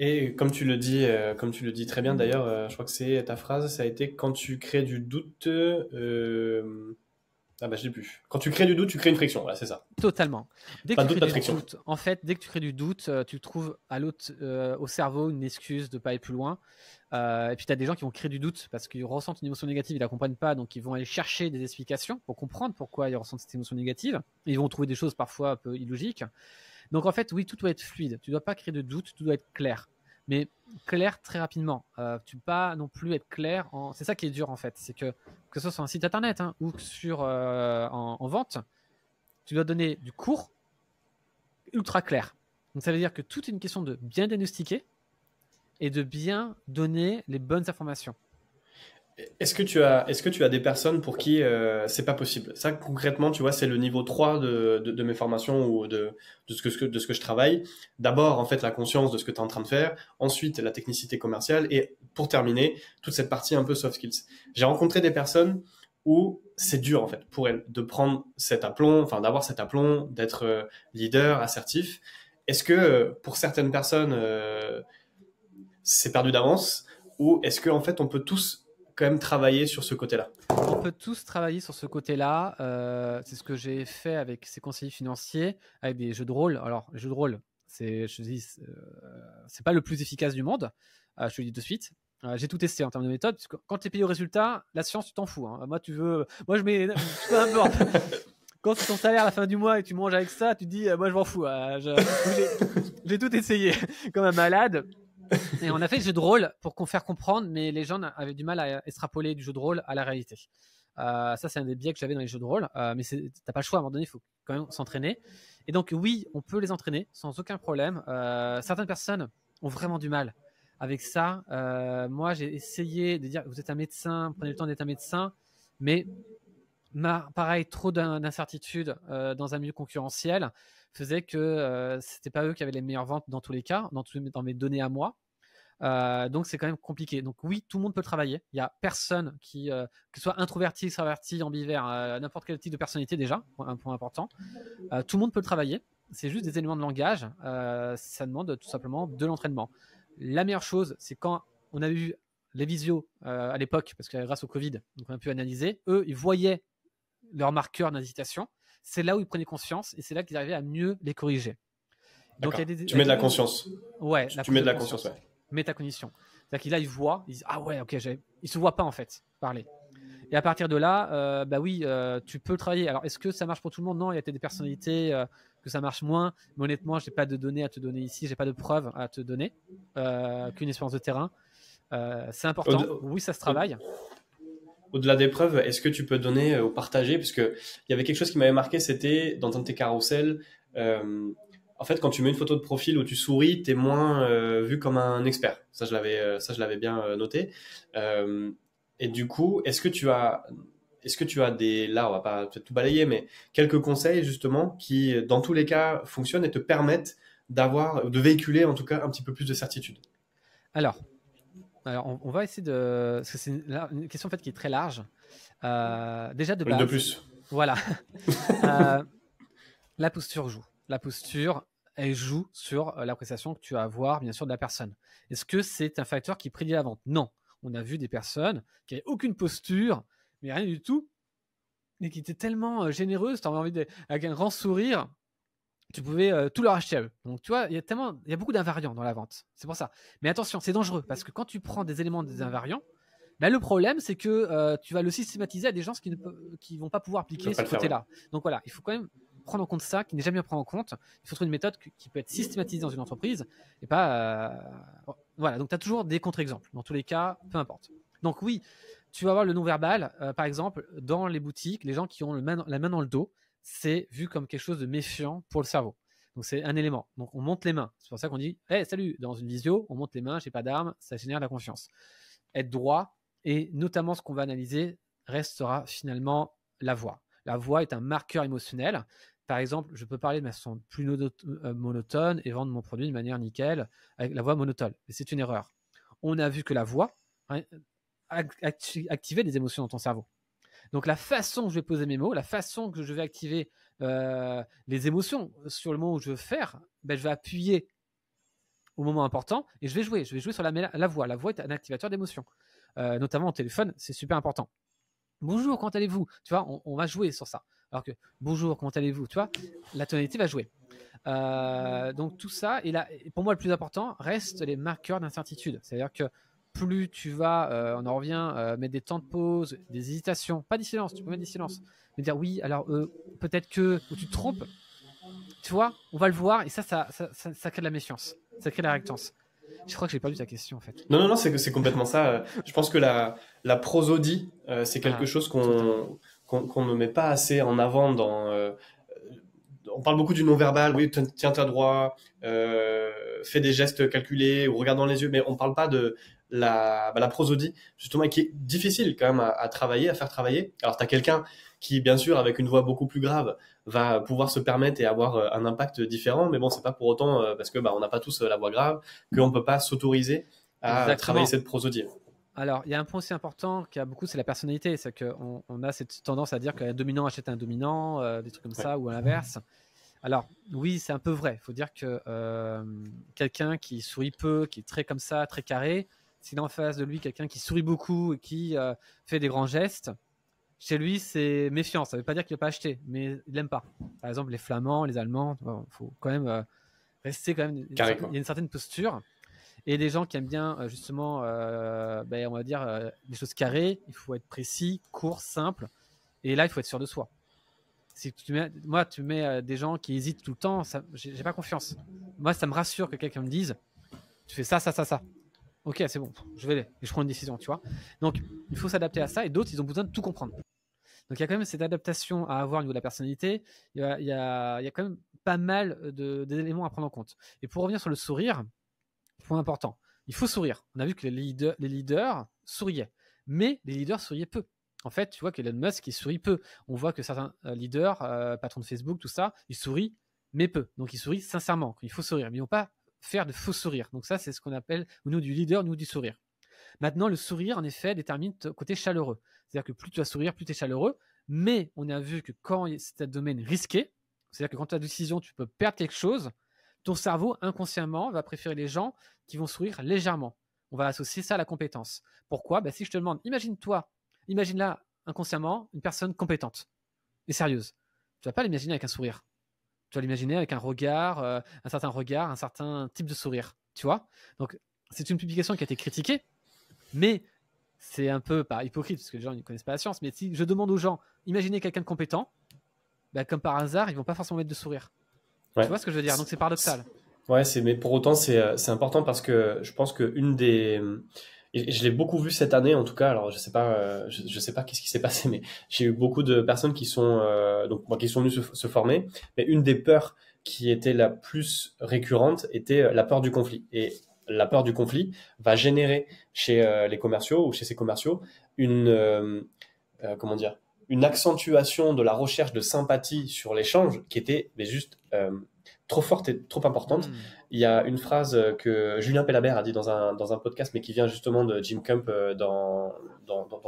Et comme tu le dis, euh, comme tu le dis très bien d'ailleurs, euh, je crois que c'est ta phrase, ça a été quand tu crées du doute. Euh, ah bah plus. Quand tu crées du doute, tu crées une friction, voilà, c'est ça. Totalement. Dès que tu crées du doute, en fait, dès que tu crées du doute, tu trouves à l'autre, au cerveau une excuse de ne pas aller plus loin. et puis tu as des gens qui vont créer du doute parce qu'ils ressentent une émotion négative, ils la comprennent pas, donc ils vont aller chercher des explications pour comprendre pourquoi ils ressentent cette émotion négative. Ils vont trouver des choses parfois un peu illogiques. Donc en fait, oui, tout doit être fluide. Tu dois pas créer de doute, tout doit être clair. Mais clair très rapidement. Euh, tu ne pas non plus être clair. En... C'est ça qui est dur en fait. C'est que que ce soit sur un site internet hein, ou sur euh, en, en, vente, tu dois donner du cours ultra clair. Donc ça veut dire que tout est une question de bien diagnostiquer et de bien donner les bonnes informations. Est-ce que tu as, est-ce que tu as des personnes pour qui euh, c'est pas possible Ça concrètement, tu vois, c'est le niveau 3 de, de, mes formations ou de, de ce que de ce que je travaille. D'abord, en fait, la conscience de ce que tu es en train de faire. Ensuite, la technicité commerciale et pour terminer, toute cette partie un peu soft skills. J'ai rencontré des personnes où c'est dur en fait pour elles de prendre cet aplomb, enfin d'avoir cet aplomb, d'être euh, leader, assertif. Est-ce que euh, pour certaines personnes c'est perdu d'avance ou est-ce que en fait on peut tous quand même travailler sur ce côté-là On peut tous travailler sur ce côté-là. Euh, c'est ce que j'ai fait avec ces conseillers financiers, avec des jeux de rôle. Alors, les jeux de rôle, c'est, je dis, euh, c'est pas le plus efficace du monde, euh, je te le dis de suite. j'ai tout testé en termes de méthode. quand tu es payé au résultat, la science, tu t'en fous. Hein. Moi, tu veux. Moi, je mets. quand c'est ton salaire à la fin du mois et tu manges avec ça, tu dis, moi, je m'en fous. j'ai tout essayé. Comme un malade. et on a fait le jeu de rôle pour qu'on faire comprendre, mais les gens avaient du mal à extrapoler du jeu de rôle à la réalité. Euh, ça, c'est un des biais que j'avais dans les jeux de rôle, euh, mais t'as pas le choix à un moment donné, il faut quand même s'entraîner. Et donc, oui, on peut les entraîner sans aucun problème. Euh, certaines personnes ont vraiment du mal avec ça. moi, j'ai essayé de dire vous êtes un médecin, prenez le temps d'être un médecin, mais pareil, trop d'incertitude dans un milieu concurrentiel faisait que euh, c'était pas eux qui avaient les meilleures ventes dans tous les cas, dans, dans mes données à moi. Euh, donc c'est quand même compliqué. Donc oui, tout le monde peut travailler. Il y a personne qui, euh, que soit introverti, extraverti, ambivert, n'importe quel type de personnalité déjà, un point important. tout le monde peut travailler. C'est juste des éléments de langage. ça demande tout simplement de l'entraînement. La meilleure chose, c'est quand on a eu les visios à l'époque, parce que grâce au Covid, donc on a pu analyser. Eux, ils voyaient leurs marqueurs d'incitation c'est là où ils prenaient conscience et c'est là qu'ils arrivaient à mieux les corriger. Donc, tu mets de la conscience. Ouais, tu, mets de la conscience, mets ta Métacognition. C'est-à-dire qu'il là, ils voient, ils disent Ah ouais, ok, ils se voient pas en fait parler. Et à partir de là, euh, bah oui, euh, tu peux travailler. Alors, est-ce que ça marche pour tout le monde Non, il y a des personnalités euh, que ça marche moins. Mais honnêtement, je n'ai pas de données à te donner ici, Je n'ai pas de preuves à te donner qu'une expérience de terrain. c'est important. oui, ça se travaille au-delà des preuves, est-ce que tu peux donner euh, ou partager Parce qu'il y avait quelque chose qui m'avait marqué, c'était dans un de tes carousels. Euh, en fait, quand tu mets une photo de profil où tu souris, tu es moins euh, vu comme un expert. Ça, je l'avais, ça, je l'avais bien noté. et du coup, est-ce que tu as, est-ce que tu as des, là, on va pas tout balayer, mais quelques conseils justement qui, dans tous les cas, fonctionnent et te permettent d'avoir, de véhiculer en tout cas un petit peu plus de certitude. Alors, alors, on, va essayer de. Parce c'est une, question en fait qui est très large. Euh, déjà de plus. Voilà. Euh, la posture joue. La posture, elle joue sur euh, l'appréciation que tu vas avoir, bien sûr, de la personne. Est-ce que c'est un facteur qui prédit la vente Non. On a vu des personnes qui n'avaient aucune posture, mais rien du tout, mais qui étaient tellement généreuses, tu as envie avec un grand sourire, tu pouvais euh, tout leur acheter à eux. Donc tu vois, il y a tellement, il y beaucoup d'invariants dans la vente. C'est pour ça. Mais attention, c'est dangereux parce que quand tu prends des éléments des invariants, mais bah, le problème c'est que euh, tu vas le systématiser à des gens qui ne vont pas pouvoir appliquer ce côté-là. Donc voilà, il faut quand même prendre en compte ça, qui n'est jamais prendre en compte. Il faut trouver une méthode qui peut être systématisée dans une entreprise et pas. Euh, voilà, donc tu as toujours des contre-exemples. Dans tous les cas, peu importe. Donc oui, tu vas avoir le non-verbal, par exemple, dans les boutiques, les gens qui ont la main dans le dos, c'est vu comme quelque chose de méfiant pour le cerveau. Donc c'est un élément. Donc on monte les mains. C'est pour ça qu'on dit hey, salut, dans une visio, on monte les mains, j'ai pas d'armes, ça génère de la confiance. Être droit, et notamment ce qu'on va analyser, restera finalement la voix. La voix est un marqueur émotionnel. Par exemple, je peux parler de façon plus euh, monotone et vendre mon produit de manière nickel avec la voix monotone. Mais c'est une erreur. On a vu que la voix hein, activait activer des émotions dans ton cerveau. Donc la façon que je vais poser mes mots, la façon que je vais activer euh, les émotions sur le moment où je veux faire, ben, je vais appuyer au moment important et je vais jouer. Je vais jouer sur la, voix. La voix est un activateur d'émotions, euh, notamment au téléphone, c'est super important. Bonjour, comment allez-vous Tu vois, on, va jouer sur ça. Alors que bonjour, comment allez-vous Tu vois, la tonalité va jouer. Euh, donc tout ça, et là, pour moi, le plus important reste les marqueurs d'incertitude. C'est-à-dire que plus tu vas, euh, on en revient, euh, mettre des temps de pause, des hésitations, pas du silence, tu peux mettre du silence. mais dire oui, alors euh, peut-être que tu te trompes, tu vois, on va le voir, et ça, ça, crée de la méfiance, ça crée de la réactance. Je crois que j'ai lu ta question en fait. Non, non, non, c'est, c'est complètement ça. Je pense que la, prosodie, c'est quelque ah, chose qu'on, qu'on, ne met pas assez en avant dans on parle beaucoup du non-verbal, oui, tiens toi droit, fais des gestes calculés ou regarde dans les yeux, mais on ne parle pas de, bah, la, prosodie, justement, qui est difficile quand même à, travailler, à faire travailler. Alors, tu as quelqu'un qui, bien sûr, avec une voix beaucoup plus grave, va pouvoir se permettre et avoir euh, un impact différent, mais bon, c'est pas pour autant, euh, parce que bah, on n'a pas tous euh, la voix grave, qu'on peut pas s'autoriser à travailler cette prosodie. Alors, il y a un point aussi important qui a beaucoup, c'est la personnalité. C'est qu'on on a cette tendance à dire qu'un dominant achète un dominant, des trucs comme ça, ou à l'inverse. Alors, oui, c'est un peu vrai. Il faut dire que quelqu'un qui sourit peu, qui est très comme ça, très carré, s'il en face de lui quelqu'un qui sourit beaucoup et qui euh, fait des grands gestes, chez lui, c'est méfiant. Ça ne veut pas dire qu'il n'a pas acheté, mais il l'aime pas. Par exemple, les Flamands, les Allemands, il faut quand même euh, rester quand même. il y a une certaine posture. Et des gens qui aiment bien, euh, justement, ben, on va dire, les choses carrées, il faut être précis, court, simple. Et là, il faut être sûr de soi. Si tu moi, tu mets des gens qui hésitent tout le temps, j'ai pas confiance. Moi, ça me rassure que quelqu'un me dise, tu fais ça, ça, ça, ça ok, c'est bon, je vais aller, je prends une décision, tu vois. Donc, il faut s'adapter à ça, et d'autres, ils ont besoin de tout comprendre. Donc, il y a quand même cette adaptation à avoir au niveau de la personnalité, il y a, quand même pas mal d'éléments à prendre en compte. Et pour revenir sur le sourire, point important, il faut sourire. On a vu que les leaders, souriaient, mais les leaders souriaient peu. En fait, tu vois qu'Elon Musk, il sourit peu. On voit que certains euh, leaders, euh, patrons de Facebook, tout ça, ils sourient, mais peu. Donc, ils sourient sincèrement. Il faut sourire, mais ils pas faire de faux sourires. Donc ça, c'est ce qu'on appelle, nous, du leader, nous, du sourire. Maintenant, le sourire, en effet, détermine ton côté chaleureux. C'est-à-dire que plus tu vas sourire, plus tu es chaleureux. Mais on a vu que quand c'est un domaine risqué, c'est-à-dire que quand tu as décision, tu peux perdre quelque chose, ton cerveau, inconsciemment, va préférer les gens qui vont sourire légèrement. On va associer ça à la compétence. Pourquoi bah, Si je te demande, imagine-toi, imagine là, inconsciemment, une personne compétente et sérieuse. Tu vas pas l'imaginer avec un sourire tu vas l'imaginer avec un regard, euh, un certain regard, un certain type de sourire, tu vois. Donc, c'est une publication qui a été critiquée, mais c'est un peu pas hypocrite parce que les gens ne connaissent pas la science. Mais si je demande aux gens, imaginez quelqu'un de compétent, bah, comme par hasard, ils vont pas forcément mettre de sourire. Tu vois ce que je veux dire Donc, c'est paradoxal. Ouais, c'est mais pour autant c'est euh, important parce que je pense que une des je l'ai beaucoup vu cette année en tout cas. Alors je sais pas, euh, je, sais pas qu'est-ce qui s'est passé, mais j'ai eu beaucoup de personnes qui sont euh, donc qui sont venues se, former. Mais une des peurs qui était la plus récurrente était euh, la peur du conflit. Et la peur du conflit va générer chez les commerciaux ou chez ces commerciaux une comment dire une accentuation de la recherche de sympathie sur l'échange qui était mais juste trop forte et trop importante. Mmh. Il y a une phrase euh, que Julien Pellabert a dit dans un, podcast, mais qui vient justement de Jim Camp euh, dans,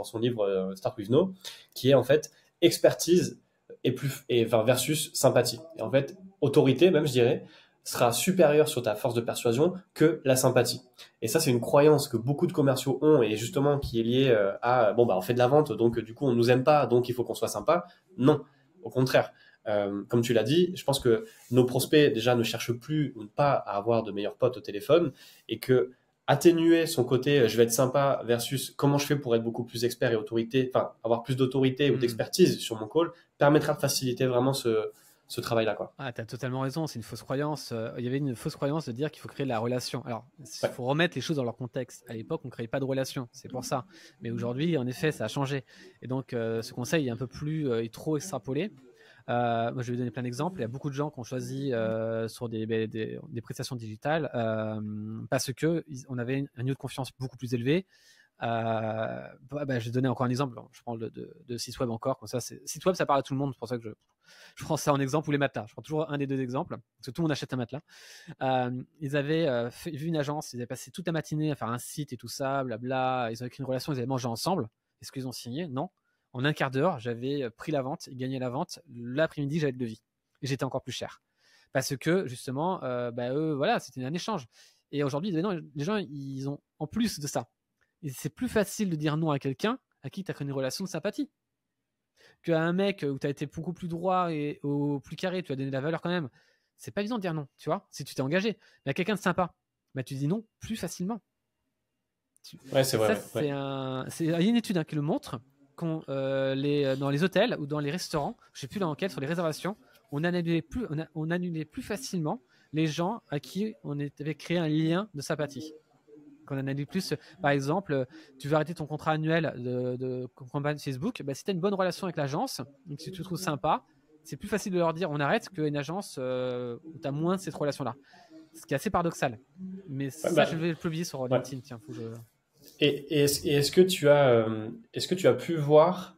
son livre euh, Start with No, qui est en fait expertise et plus, et, enfin, versus sympathie. Et en fait, autorité, même je dirais, sera supérieure sur ta force de persuasion que la sympathie. Et ça, c'est une croyance que beaucoup de commerciaux ont et justement qui est liée à bon bah on fait de la vente, donc du coup on nous aime pas, donc il faut qu'on soit sympa. Non, au contraire. Euh, comme tu l'as dit, je pense que nos prospects déjà ne cherchent plus ou pas à avoir de meilleurs potes au téléphone et que atténuer son côté euh, je vais être sympa versus comment je fais pour être beaucoup plus expert et autorité, enfin avoir plus d'autorité ou hmm. d'expertise sur mon call permettra de faciliter vraiment ce, travail-là. Ah, tu as totalement raison, c'est une fausse croyance. Euh, il y avait une fausse croyance de dire qu'il faut créer la relation. Alors, il faut remettre les choses dans leur contexte. À l'époque, on ne créait pas de relation, c'est pour ça. Mais aujourd'hui, en effet, ça a changé. Et donc, ce conseil est un peu plus, et est trop extrapolé. Euh, moi, je vais vous donner plein d'exemples. Il y a beaucoup de gens qui ont choisi euh, sur ben, des, prestations digitales euh, parce que on avait un niveau de confiance beaucoup plus élevé. Bah, bah, je vais donner encore un exemple. Je prends le, de, de site web encore. Comme ça, site web, ça parle à tout le monde. C'est pour ça que je, prends ça en exemple ou les matelas. Je prends toujours un des deux exemples parce que tout le monde achète un matelas. ils avaient vu une agence. Ils avaient passé toute la matinée à faire un site et tout ça, blabla. Ils ont écrit une relation. Ils avaient mangé ensemble. Est-ce qu'ils ont signé Non. En un quart d'heure, j'avais euh, pris la vente, gagné la vente. L'après-midi, j'avais le devis. Et j'étais encore plus cher. Parce que, justement, euh, bah, voilà, c'était un échange. Et aujourd'hui, ben les gens, ils ont, en plus de ça, c'est plus facile de dire non à quelqu'un à qui tu as créé une relation de sympathie qu'à un mec où tu as été beaucoup plus droit et au plus carré, tu as donné de la valeur quand même. C'est pas évident de dire non, tu vois, si tu t'es engagé. Mais à quelqu'un de sympa, bah, tu dis non plus facilement. Ouais, c'est vrai. Il y a une étude hein, qui le montre. Euh, les, euh, dans les hôtels ou dans les restaurants, je j'ai plus dans l'enquête sur les réservations, on annulait plus, facilement les gens à qui on avait créé un lien de sympathie. Qu'on annule plus, par exemple, tu veux arrêter ton contrat annuel de, de Facebook, bah, si tu as une bonne relation avec l'agence, si tu te trouves sympa, c'est plus facile de leur dire on arrête qu'une agence euh, où tu as moins de cette relation-là. Ce qui est assez paradoxal. Mais ça, bah je vais le publier sur ouais. LinkedIn. Tiens, et, est-ce que tu as, euh, est-ce que tu as pu voir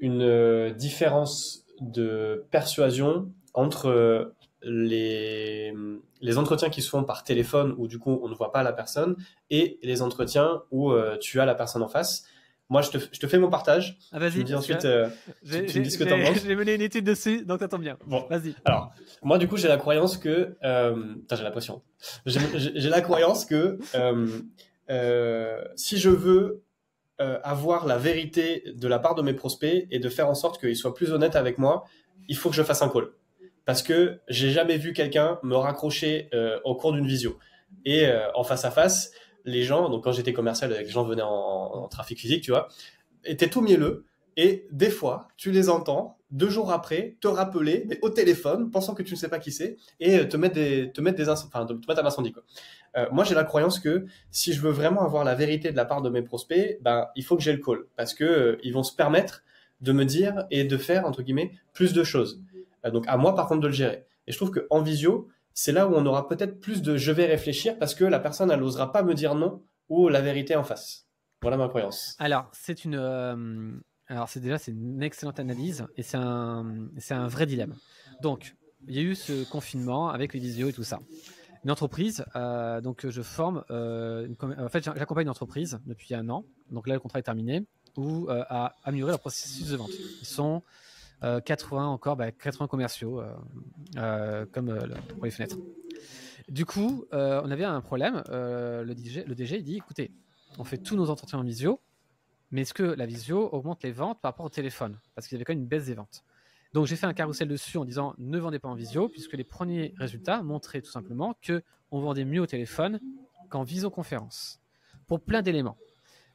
une euh, différence de persuasion entre euh, les, les entretiens qui se font par téléphone où du coup on ne voit pas la personne et les entretiens où tu as la personne en face. Moi, je te, je te fais mon partage. Ah, vas-y. Tu me dis ensuite, euh, tu, me dis que t'en J'ai mené une étude dessus, donc t'attends bien. Bon. Vas-y. Alors, moi, du coup, j'ai la croyance que, euh, j'ai la pression. J'ai la croyance que, euh, euh, si je veux euh, avoir la vérité de la part de mes prospects et de faire en sorte qu'ils soient plus honnêtes avec moi, il faut que je fasse un call. Parce que j'ai jamais vu quelqu'un me raccrocher euh, au cours d'une visio. Et en face à face, les gens, donc quand j'étais commercial, les gens venaient en, trafic physique, tu vois, étaient tout mielleux. Et des fois, tu les entends deux jours après te rappeler, mais au téléphone, pensant que tu ne sais pas qui c'est, et te mettre des, te mettre des, enfin, à quoi. Euh, moi, j'ai la croyance que si je veux vraiment avoir la vérité de la part de mes prospects, ben, il faut que j'ai le call parce que euh, ils vont se permettre de me dire et de faire, entre guillemets, plus de choses. Euh, donc, à moi, par contre, de le gérer. Et je trouve que en visio, c'est là où on aura peut-être plus de je vais réfléchir parce que la personne, elle n'osera pas me dire non ou la vérité en face. Voilà ma croyance. Alors, c'est une. Alors c'est déjà c'est une excellente analyse et c'est un, un vrai dilemme. Donc il y a eu ce confinement avec les visio et tout ça une entreprise. Euh, donc, je forme. Euh, en fait, j'accompagne une entreprise depuis un an. Donc là, le contrat est terminé. Ou euh, à améliorer leur processus de vente. Ils sont 80 encore, 80 bah, commerciaux, comme pour les fenêtres. Du coup, on avait un problème. le, DG, le DG, dit écoutez, on fait tous nos entretiens en visio, mais est-ce que la visio augmente les ventes par rapport au téléphone Parce qu'il y avait quand même une baisse des ventes. Donc j'ai fait un carrousel dessus en disant ne vendez pas en visio, puisque les premiers résultats montraient tout simplement que on vendait mieux au téléphone qu'en visioconférence, pour plein d'éléments.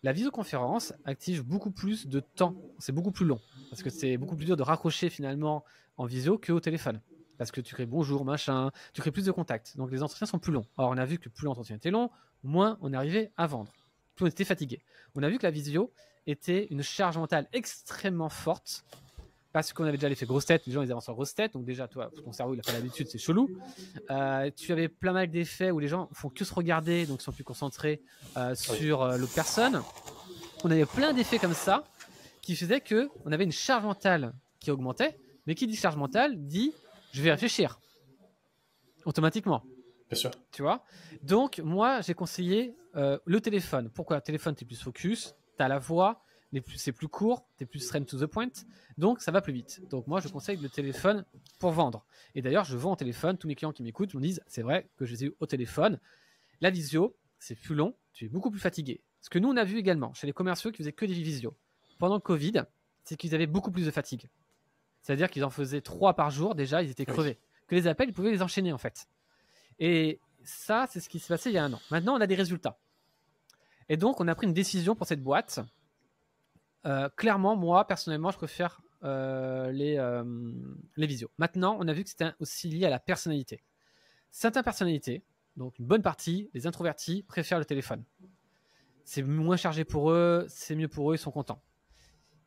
La visioconférence active beaucoup plus de temps, c'est beaucoup plus long, parce que c'est beaucoup plus dur de raccrocher finalement en visio qu'au téléphone. Parce que tu crées bonjour, machin, tu crées plus de contacts. Donc les entretiens sont plus longs. Or, on a vu que plus l'entretien était long, moins on arrivait à vendre. Plus on était fatigué. On a vu que la visio était une charge mentale extrêmement forte parce qu'on avait déjà l'effet grosse tête, les gens ils avancent en grosse tête, donc déjà toi, ton cerveau il a pas l'habitude, c'est chelou. Euh, tu avais plein mal d'effets où les gens font que se regarder, donc ils sont plus concentrés euh, sur euh, l'autre personne. On avait plein d'effets comme ça qui faisaient que on avait une charge mentale qui augmentait, mais qui dit charge mentale dit je vais réfléchir automatiquement. Bien sûr. Tu vois Donc moi j'ai conseillé le téléphone. Pourquoi le Téléphone, tu es plus focus, tu as la voix, c'est plus court, es plus straight to the point, donc ça va plus vite. Donc moi, je conseille le téléphone pour vendre. Et d'ailleurs, je vends au téléphone. Tous mes clients qui m'écoutent me disent, c'est vrai que je les ai eu au téléphone. La visio, c'est plus long, tu es beaucoup plus fatigué. Ce que nous, on a vu également chez les commerciaux qui faisaient que des visios pendant le Covid, c'est qu'ils avaient beaucoup plus de fatigue. C'est-à-dire qu'ils en faisaient trois par jour, déjà, ils étaient crevés. Que les appels, ils pouvaient les enchaîner, en fait. Et ça, c'est ce qui s'est passé il y a un an. Maintenant, on a des résultats. Et donc, on a pris une décision pour cette boîte euh, clairement, moi, personnellement, je préfère euh, les, euh, les visios. Maintenant, on a vu que c'était aussi lié à la personnalité. Certaines personnalités, donc une bonne partie, les introvertis, préfèrent le téléphone. C'est moins chargé pour eux, c'est mieux pour eux, ils sont contents.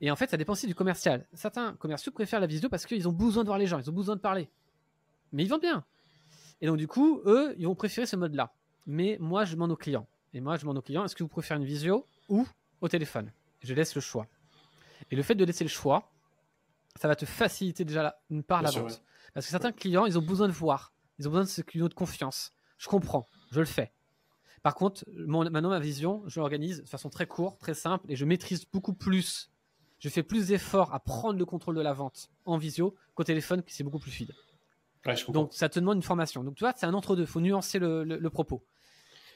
Et en fait, ça dépend aussi du commercial. Certains commerciaux préfèrent la visio parce qu'ils ont besoin de voir les gens, ils ont besoin de parler. Mais ils vendent bien. Et donc, du coup, eux, ils vont préférer ce mode-là. Mais moi, je demande aux clients. Et moi, je demande aux clients est-ce que vous préférez une visio ou au téléphone je laisse le choix. Et le fait de laisser le choix, ça va te faciliter déjà une part la vente. Parce que certains clients, ils ont besoin de voir, ils ont besoin de ce client de confiance. Je comprends, je le fais. Par contre, mon, maintenant, ma vision, je l'organise de façon très courte, très simple, et je maîtrise beaucoup plus. Je fais plus d'efforts à prendre le contrôle de la vente en visio qu'au téléphone, qui c'est beaucoup plus fluide. donc, ça te demande une formation. Donc, tu vois, c'est un entre-deux. Il faut nuancer le, propos.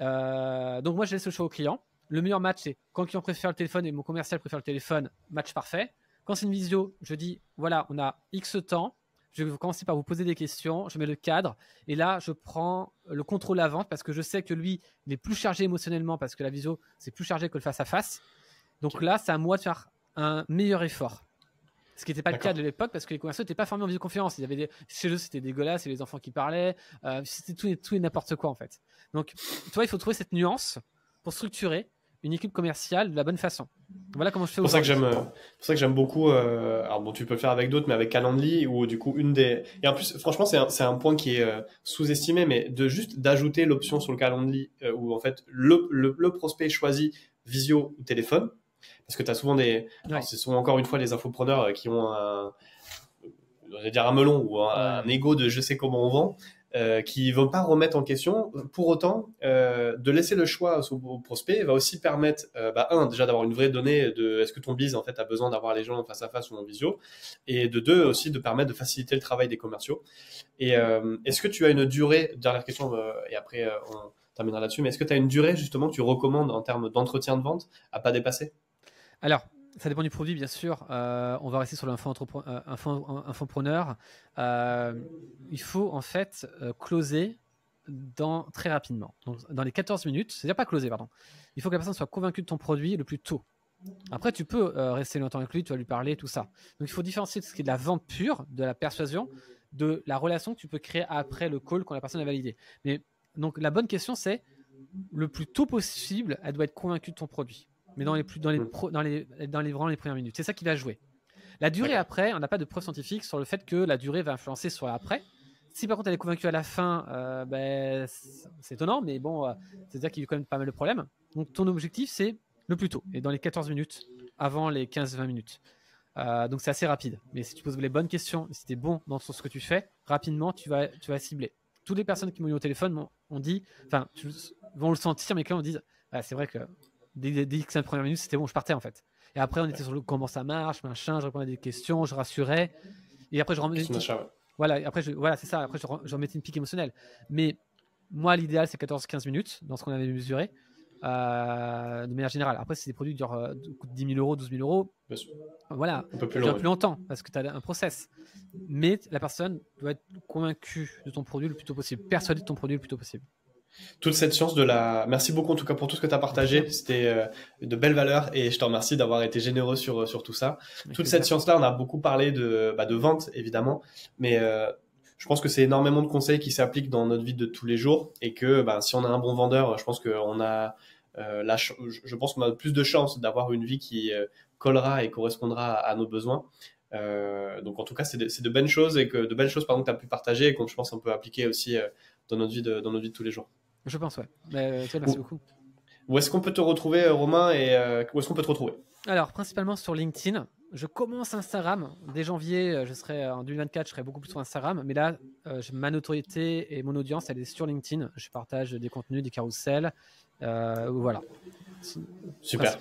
Euh, donc, moi, je laisse le choix au client le meilleur match, c'est quand le client préfère le téléphone et mon commercial préfère le téléphone, match parfait. Quand c'est une visio, je dis voilà, on a X temps. Je vais commencer par vous poser des questions, je mets le cadre et là, je prends le contrôle avant vente parce que je sais que lui, il est plus chargé émotionnellement parce que la visio, c'est plus chargé que le face à face. Donc là, c'est à moi de faire un meilleur effort. Ce qui n'était pas le cas de l'époque parce que les commerciaux n'étaient pas formés en visioconférence. y avait des... Chez eux, c'était dégueulasse, et les enfants qui parlaient. Euh, c'était tout et, tout n'importe quoi en fait. Donc, toi, il faut trouver cette nuance pour structurer une équipe commerciale de la bonne façon. Voilà comment je fais. C'est pour ça que j'aime, pour ça que j'aime beaucoup. Euh, alors bon, tu peux le faire avec d'autres, mais avec Calendly ou du coup une des. Et en plus, franchement, c'est un, un, point qui est euh, sous-estimé, mais de juste d'ajouter l'option sur le Calendly euh, où en fait le, le, prospect choisit visio ou téléphone, parce que tu as souvent des. Ce sont encore une fois les infopreneurs qui ont un, dire un melon ou un, un, ego de je sais comment on vend euh, qui vont pas remettre en question. Pour autant, euh, de laisser le choix au, prospect va aussi permettre, euh, bah, un, déjà d'avoir une vraie donnée de est-ce que ton bise en fait a besoin d'avoir les gens face à face ou en visio, et de deux aussi de permettre de faciliter le travail des commerciaux. Et euh, est-ce que tu as une durée dernière question euh, et après on terminera là-dessus, mais est-ce que tu as une durée justement que tu recommandes en termes d'entretien de vente à pas dépasser Alors ça dépend du produit, bien sûr. Euh, on va rester sur l'infopreneur. Euh, euh, il faut en fait euh, closer dans, très rapidement, dans les 14 minutes. C'est-à-dire pas closer, pardon. Il faut que la personne soit convaincue de ton produit le plus tôt. Après, tu peux rester longtemps avec lui, tu vas lui parler, tout ça. Donc, il faut différencier de ce qui est de la vente pure, de la persuasion, de la relation que tu peux créer après le call quand la personne a validé. Mais donc, la bonne question, c'est le plus tôt possible, elle doit être convaincue de ton produit mais dans les, plus, dans les, hmm. dans les, dans les, les premières minutes. C'est ça qui va jouer La durée après, on n'a pas de preuves scientifiques sur le fait que la durée va influencer sur après. Si par contre elle est convaincue à la fin, euh, ben, c'est étonnant, mais bon, euh, c'est-à-dire qu'il y a quand même pas mal de problèmes. Donc ton objectif, c'est le plus tôt, et dans les 14 minutes, avant les 15-20 minutes. Euh, donc c'est assez rapide. Mais si tu poses les bonnes questions, si tu es bon dans ce que tu fais, rapidement, tu vas, tu vas cibler. Toutes les personnes qui m'ont eu au téléphone on dit, enfin, vont le sentir, Mais quand on dit, bah, c'est vrai que Dès, dès que 5 premières minutes, c'était bon, je partais en fait. Et après, on était sur le comment ça marche, machin, je répondais à des questions, je rassurais. Et après, je remettais. Une... Voilà, après, je... voilà c'est ça. Après, je, remettais une pique émotionnelle. Mais moi, l'idéal, c'est 14-15 minutes dans ce qu'on avait mesuré. Euh, de manière générale. Après, c'est des produits durent, euh, coûtent 10 000 euros, 12 000 euros, voilà, un plus, plus longtemps parce que tu as un process. Mais la personne doit être convaincue de ton produit le plus tôt possible, persuadée de ton produit le plus tôt possible toute cette science de la. Merci beaucoup en tout cas pour tout ce que tu as partagé. C'était euh, de belles valeurs et je te remercie d'avoir été généreux sur, euh, sur tout ça. toute cette science-là, on a beaucoup parlé de, bah, de vente évidemment, mais euh, je pense que c'est énormément de conseils qui s'appliquent dans notre vie de tous les jours et que bah, si on a un bon vendeur, je pense qu'on a. je pense qu'on a plus de chances d'avoir une vie qui collera et correspondra à, nos besoins. donc en tout cas, c'est de, de, belles choses et que de belles choses pardon, tu as pu partager et que je pense on peut appliquer aussi dans notre vie dans notre vie de tous les jours. Je pense, ouais. Euh, merci beaucoup. Où est-ce qu'on peut te retrouver, euh, Romain, et euh, où est-ce qu'on peut te retrouver Alors, principalement sur LinkedIn. Je commence Instagram. Dès janvier, je serai, en 2024, je serai beaucoup plus sur Instagram. Mais là, ma notoriété et mon audience, elle est sur LinkedIn. Je partage des contenus, des carousels. voilà. Super.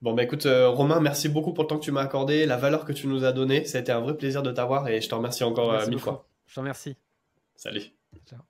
Bon, bah écoute, Romain, merci beaucoup pour le temps que tu m'as accordé, la valeur que tu nous as donnée. Ça a été un vrai plaisir de t'avoir et je te remercie encore mille fois. Je te remercie. Salut. Ciao.